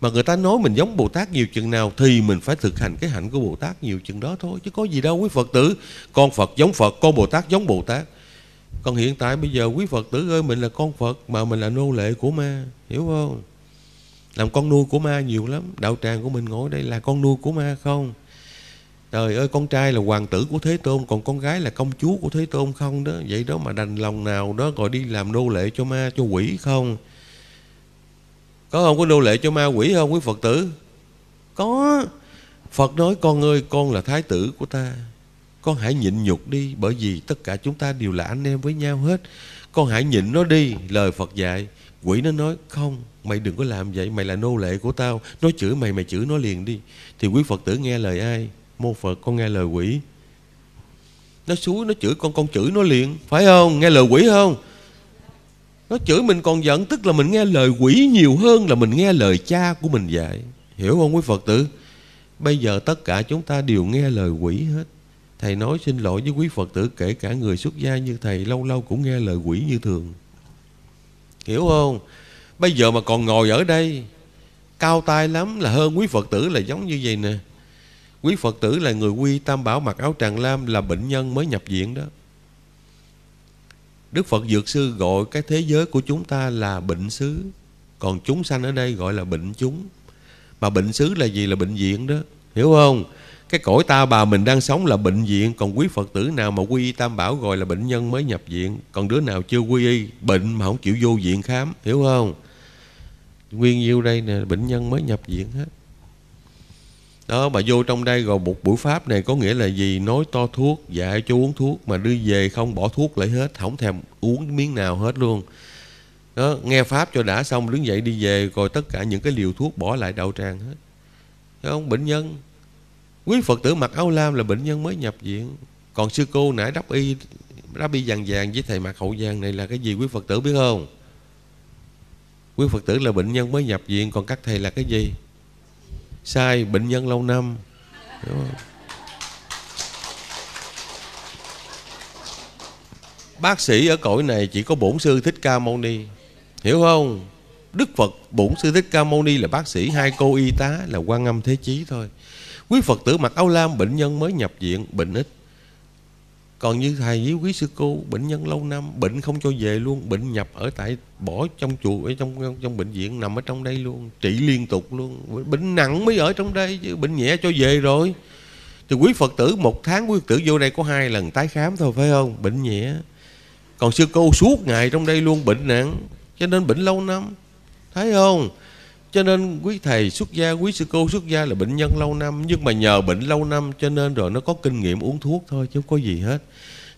mà người ta nói mình giống bồ tát nhiều chừng nào thì mình phải thực hành cái hạnh của bồ tát nhiều chừng đó thôi chứ có gì đâu quý phật tử con phật giống phật con bồ tát giống bồ tát còn hiện tại bây giờ quý phật tử ơi mình là con phật mà mình là nô lệ của ma hiểu không làm con nuôi của ma nhiều lắm đạo tràng của mình ngồi đây là con nuôi của ma không trời ơi con trai là hoàng tử của thế tôn còn con gái là công chúa của thế tôn không đó vậy đó mà đành lòng nào đó rồi đi làm nô lệ cho ma cho quỷ không có không có nô lệ cho ma quỷ không quý phật tử có phật nói con ơi con là thái tử của ta con hãy nhịn nhục đi bởi vì tất cả chúng ta đều là anh em với nhau hết con hãy nhịn nó đi lời phật dạy quỷ nó nói không mày đừng có làm vậy mày là nô lệ của tao nó chửi mày mày chửi nó liền đi thì quý phật tử nghe lời ai mô phật con nghe lời quỷ nó xúi nó chửi con con chửi nó liền phải không nghe lời quỷ không nó chửi mình còn giận tức là mình nghe lời quỷ nhiều hơn là mình nghe lời cha của mình dạy hiểu không quý phật tử bây giờ tất cả chúng ta đều nghe lời quỷ hết thầy nói xin lỗi với quý phật tử kể cả người xuất gia như thầy lâu lâu cũng nghe lời quỷ như thường hiểu không bây giờ mà còn ngồi ở đây cao tay lắm là hơn quý phật tử là giống như vậy nè quý phật tử là người quy tam bảo mặc áo tràng lam là bệnh nhân mới nhập viện đó đức phật dược sư gọi cái thế giới của chúng ta là bệnh xứ còn chúng sanh ở đây gọi là bệnh chúng mà bệnh xứ là gì là bệnh viện đó hiểu không cái cõi ta bà mình đang sống là bệnh viện còn quý phật tử nào mà quy y tam bảo gọi là bệnh nhân mới nhập viện còn đứa nào chưa quy y bệnh mà không chịu vô viện khám hiểu không nguyên nhiêu đây nè bệnh nhân mới nhập viện hết đó bà vô trong đây rồi một buổi pháp này có nghĩa là gì nói to thuốc dạy cho uống thuốc mà đưa về không bỏ thuốc lại hết không thèm uống miếng nào hết luôn đó nghe pháp cho đã xong đứng dậy đi về rồi tất cả những cái liều thuốc bỏ lại đầu tràng hết Thấy không bệnh nhân quý phật tử mặc áo lam là bệnh nhân mới nhập viện còn sư cô nãy đắp y đắp y vàng vàng với thầy mặc hậu vàng này là cái gì quý phật tử biết không quý phật tử là bệnh nhân mới nhập viện còn các thầy là cái gì sai bệnh nhân lâu năm đúng không? bác sĩ ở cõi này chỉ có bổn sư thích ca mâu ni hiểu không đức phật bổn sư thích ca mâu ni là bác sĩ hai cô y tá là quan âm thế chí thôi quý phật tử mặc áo lam bệnh nhân mới nhập viện bệnh ít còn như thầy với quý sư cô bệnh nhân lâu năm bệnh không cho về luôn bệnh nhập ở tại bỏ trong chùa ở trong trong bệnh viện nằm ở trong đây luôn trị liên tục luôn bệnh nặng mới ở trong đây chứ bệnh nhẹ cho về rồi thì quý phật tử một tháng quý phật tử vô đây có hai lần tái khám thôi phải không bệnh nhẹ còn sư cô suốt ngày trong đây luôn bệnh nặng cho nên bệnh lâu năm thấy không cho nên quý thầy xuất gia quý sư cô xuất gia là bệnh nhân lâu năm nhưng mà nhờ bệnh lâu năm cho nên rồi nó có kinh nghiệm uống thuốc thôi chứ không có gì hết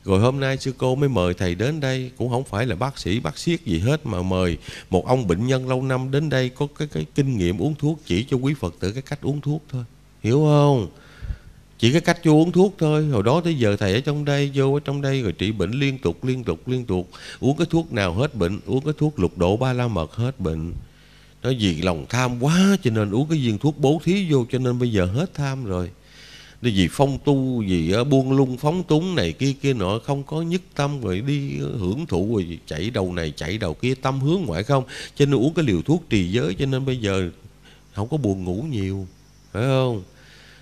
rồi hôm nay sư cô mới mời thầy đến đây cũng không phải là bác sĩ bác siết gì hết mà mời một ông bệnh nhân lâu năm đến đây có cái cái kinh nghiệm uống thuốc chỉ cho quý phật tử cái cách uống thuốc thôi hiểu không chỉ cái cách cho uống thuốc thôi hồi đó tới giờ thầy ở trong đây vô ở trong đây rồi trị bệnh liên tục liên tục liên tục uống cái thuốc nào hết bệnh uống cái thuốc lục độ ba la mật hết bệnh nó vì lòng tham quá cho nên uống cái viên thuốc bố thí vô cho nên bây giờ hết tham rồi nó vì phong tu gì buông lung phóng túng này kia kia nọ không có nhất tâm rồi đi hưởng thụ rồi chạy đầu này chạy đầu kia tâm hướng ngoại không cho nên uống cái liều thuốc trì giới cho nên bây giờ không có buồn ngủ nhiều phải không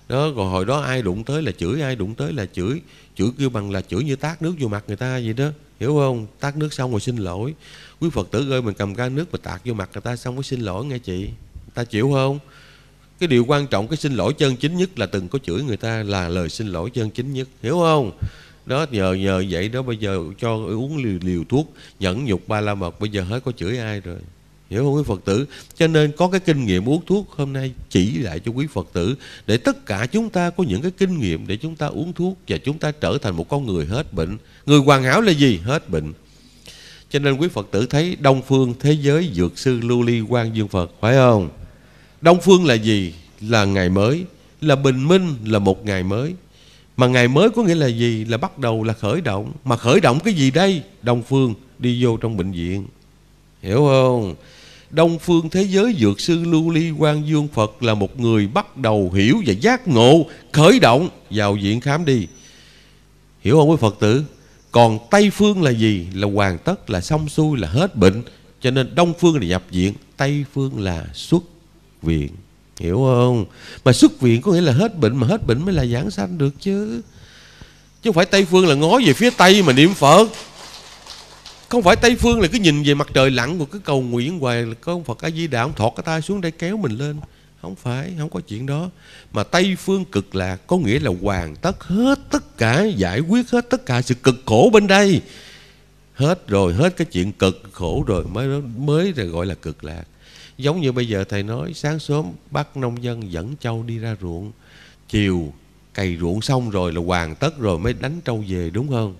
đó rồi hồi đó ai đụng tới là chửi ai đụng tới là chửi chửi kêu bằng là chửi như tát nước vô mặt người ta vậy đó hiểu không tát nước xong rồi xin lỗi quý phật tử ơi mình cầm ca nước mà tạt vô mặt người ta xong có xin lỗi nghe chị ta chịu không cái điều quan trọng cái xin lỗi chân chính nhất là từng có chửi người ta là lời xin lỗi chân chính nhất hiểu không đó nhờ nhờ vậy đó bây giờ cho uống liều, liều thuốc nhẫn nhục ba la mật bây giờ hết có chửi ai rồi hiểu không quý phật tử cho nên có cái kinh nghiệm uống thuốc hôm nay chỉ lại cho quý phật tử để tất cả chúng ta có những cái kinh nghiệm để chúng ta uống thuốc và chúng ta trở thành một con người hết bệnh người hoàn hảo là gì hết bệnh cho nên quý phật tử thấy đông phương thế giới dược sư lưu ly quang dương phật phải không đông phương là gì là ngày mới là bình minh là một ngày mới mà ngày mới có nghĩa là gì là bắt đầu là khởi động mà khởi động cái gì đây đông phương đi vô trong bệnh viện hiểu không đông phương thế giới dược sư lưu ly quang dương phật là một người bắt đầu hiểu và giác ngộ khởi động vào viện khám đi hiểu không quý phật tử còn tây phương là gì là hoàn tất là xong xuôi là hết bệnh cho nên đông phương là nhập viện tây phương là xuất viện hiểu không mà xuất viện có nghĩa là hết bệnh mà hết bệnh mới là giảng sanh được chứ chứ không phải tây phương là ngó về phía tây mà niệm phật không phải tây phương là cứ nhìn về mặt trời lặn của cái cầu nguyện hoài là con phật a di đà ông thọt cái tay xuống đây kéo mình lên không phải không có chuyện đó mà tây phương cực lạc có nghĩa là hoàn tất hết tất cả giải quyết hết tất cả sự cực khổ bên đây hết rồi hết cái chuyện cực khổ rồi mới mới rồi gọi là cực lạc giống như bây giờ thầy nói sáng sớm bắt nông dân dẫn trâu đi ra ruộng chiều cày ruộng xong rồi là hoàn tất rồi mới đánh trâu về đúng không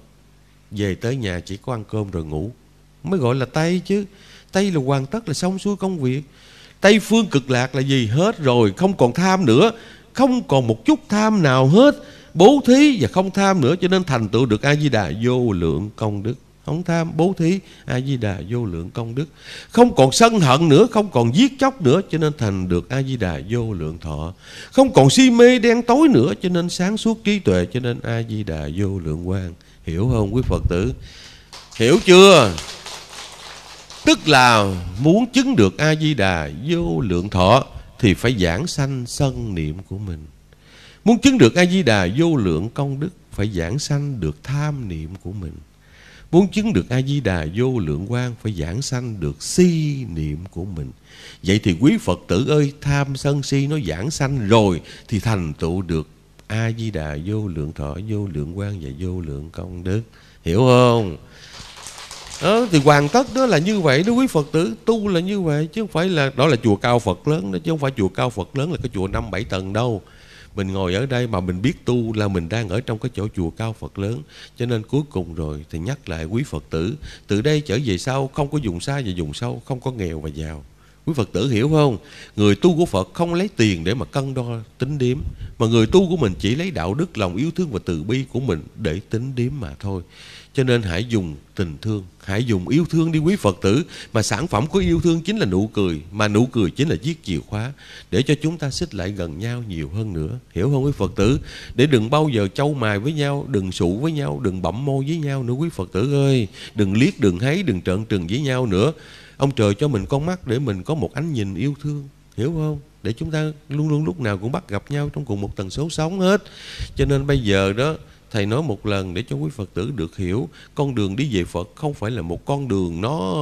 về tới nhà chỉ có ăn cơm rồi ngủ mới gọi là tây chứ tây là hoàn tất là xong xuôi công việc Tây phương cực lạc là gì hết rồi Không còn tham nữa Không còn một chút tham nào hết Bố thí và không tham nữa Cho nên thành tựu được A-di-đà vô lượng công đức Không tham bố thí A-di-đà vô lượng công đức Không còn sân hận nữa Không còn giết chóc nữa Cho nên thành được A-di-đà vô lượng thọ Không còn si mê đen tối nữa Cho nên sáng suốt trí tuệ Cho nên A-di-đà vô lượng quang Hiểu không quý Phật tử Hiểu chưa Tức là muốn chứng được A-di-đà vô lượng thọ Thì phải giảng sanh sân niệm của mình Muốn chứng được A-di-đà vô lượng công đức Phải giảng sanh được tham niệm của mình Muốn chứng được A-di-đà vô lượng quang Phải giảng sanh được si niệm của mình Vậy thì quý Phật tử ơi Tham sân si nó giảng sanh rồi Thì thành tựu được A-di-đà vô lượng thọ Vô lượng quang và vô lượng công đức Hiểu không? đó, thì hoàn tất đó là như vậy đó quý phật tử tu là như vậy chứ không phải là đó là chùa cao phật lớn đó chứ không phải chùa cao phật lớn là cái chùa năm bảy tầng đâu mình ngồi ở đây mà mình biết tu là mình đang ở trong cái chỗ chùa cao Phật lớn cho nên cuối cùng rồi thì nhắc lại quý Phật tử từ đây trở về sau không có dùng xa và dùng sâu không có nghèo và giàu quý phật tử hiểu không người tu của phật không lấy tiền để mà cân đo tính điếm mà người tu của mình chỉ lấy đạo đức lòng yêu thương và từ bi của mình để tính điếm mà thôi cho nên hãy dùng tình thương hãy dùng yêu thương đi quý phật tử mà sản phẩm của yêu thương chính là nụ cười mà nụ cười chính là chiếc chìa khóa để cho chúng ta xích lại gần nhau nhiều hơn nữa hiểu không quý phật tử để đừng bao giờ châu mài với nhau đừng sụ với nhau đừng bẩm môi với nhau nữa quý phật tử ơi đừng liếc đừng hấy đừng trợn trừng với nhau nữa ông trời cho mình con mắt để mình có một ánh nhìn yêu thương hiểu không để chúng ta luôn luôn lúc nào cũng bắt gặp nhau trong cùng một tần số sống hết cho nên bây giờ đó thầy nói một lần để cho quý phật tử được hiểu con đường đi về phật không phải là một con đường nó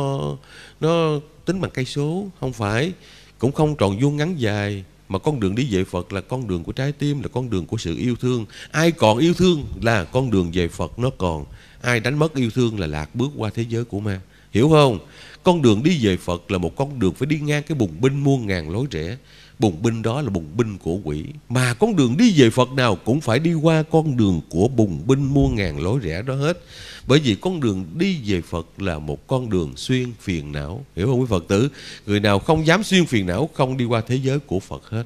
nó tính bằng cây số không phải cũng không tròn vuông ngắn dài mà con đường đi về Phật là con đường của trái tim là con đường của sự yêu thương ai còn yêu thương là con đường về Phật nó còn ai đánh mất yêu thương là lạc bước qua thế giới của ma hiểu không con đường đi về phật là một con đường phải đi ngang cái bùng binh muôn ngàn lối rẽ bùng binh đó là bùng binh của quỷ mà con đường đi về phật nào cũng phải đi qua con đường của bùng binh muôn ngàn lối rẽ đó hết bởi vì con đường đi về phật là một con đường xuyên phiền não hiểu không quý phật tử người nào không dám xuyên phiền não không đi qua thế giới của phật hết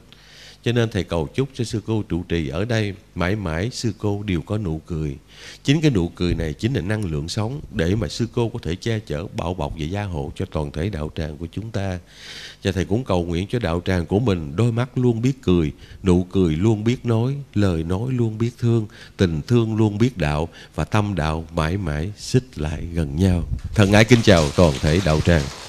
cho nên Thầy cầu chúc cho Sư Cô trụ trì ở đây Mãi mãi Sư Cô đều có nụ cười Chính cái nụ cười này chính là năng lượng sống Để mà Sư Cô có thể che chở, bảo bọc và gia hộ cho toàn thể đạo tràng của chúng ta Và Thầy cũng cầu nguyện cho đạo tràng của mình Đôi mắt luôn biết cười, nụ cười luôn biết nói Lời nói luôn biết thương, tình thương luôn biết đạo Và tâm đạo mãi mãi xích lại gần nhau Thần ái kính chào toàn thể đạo tràng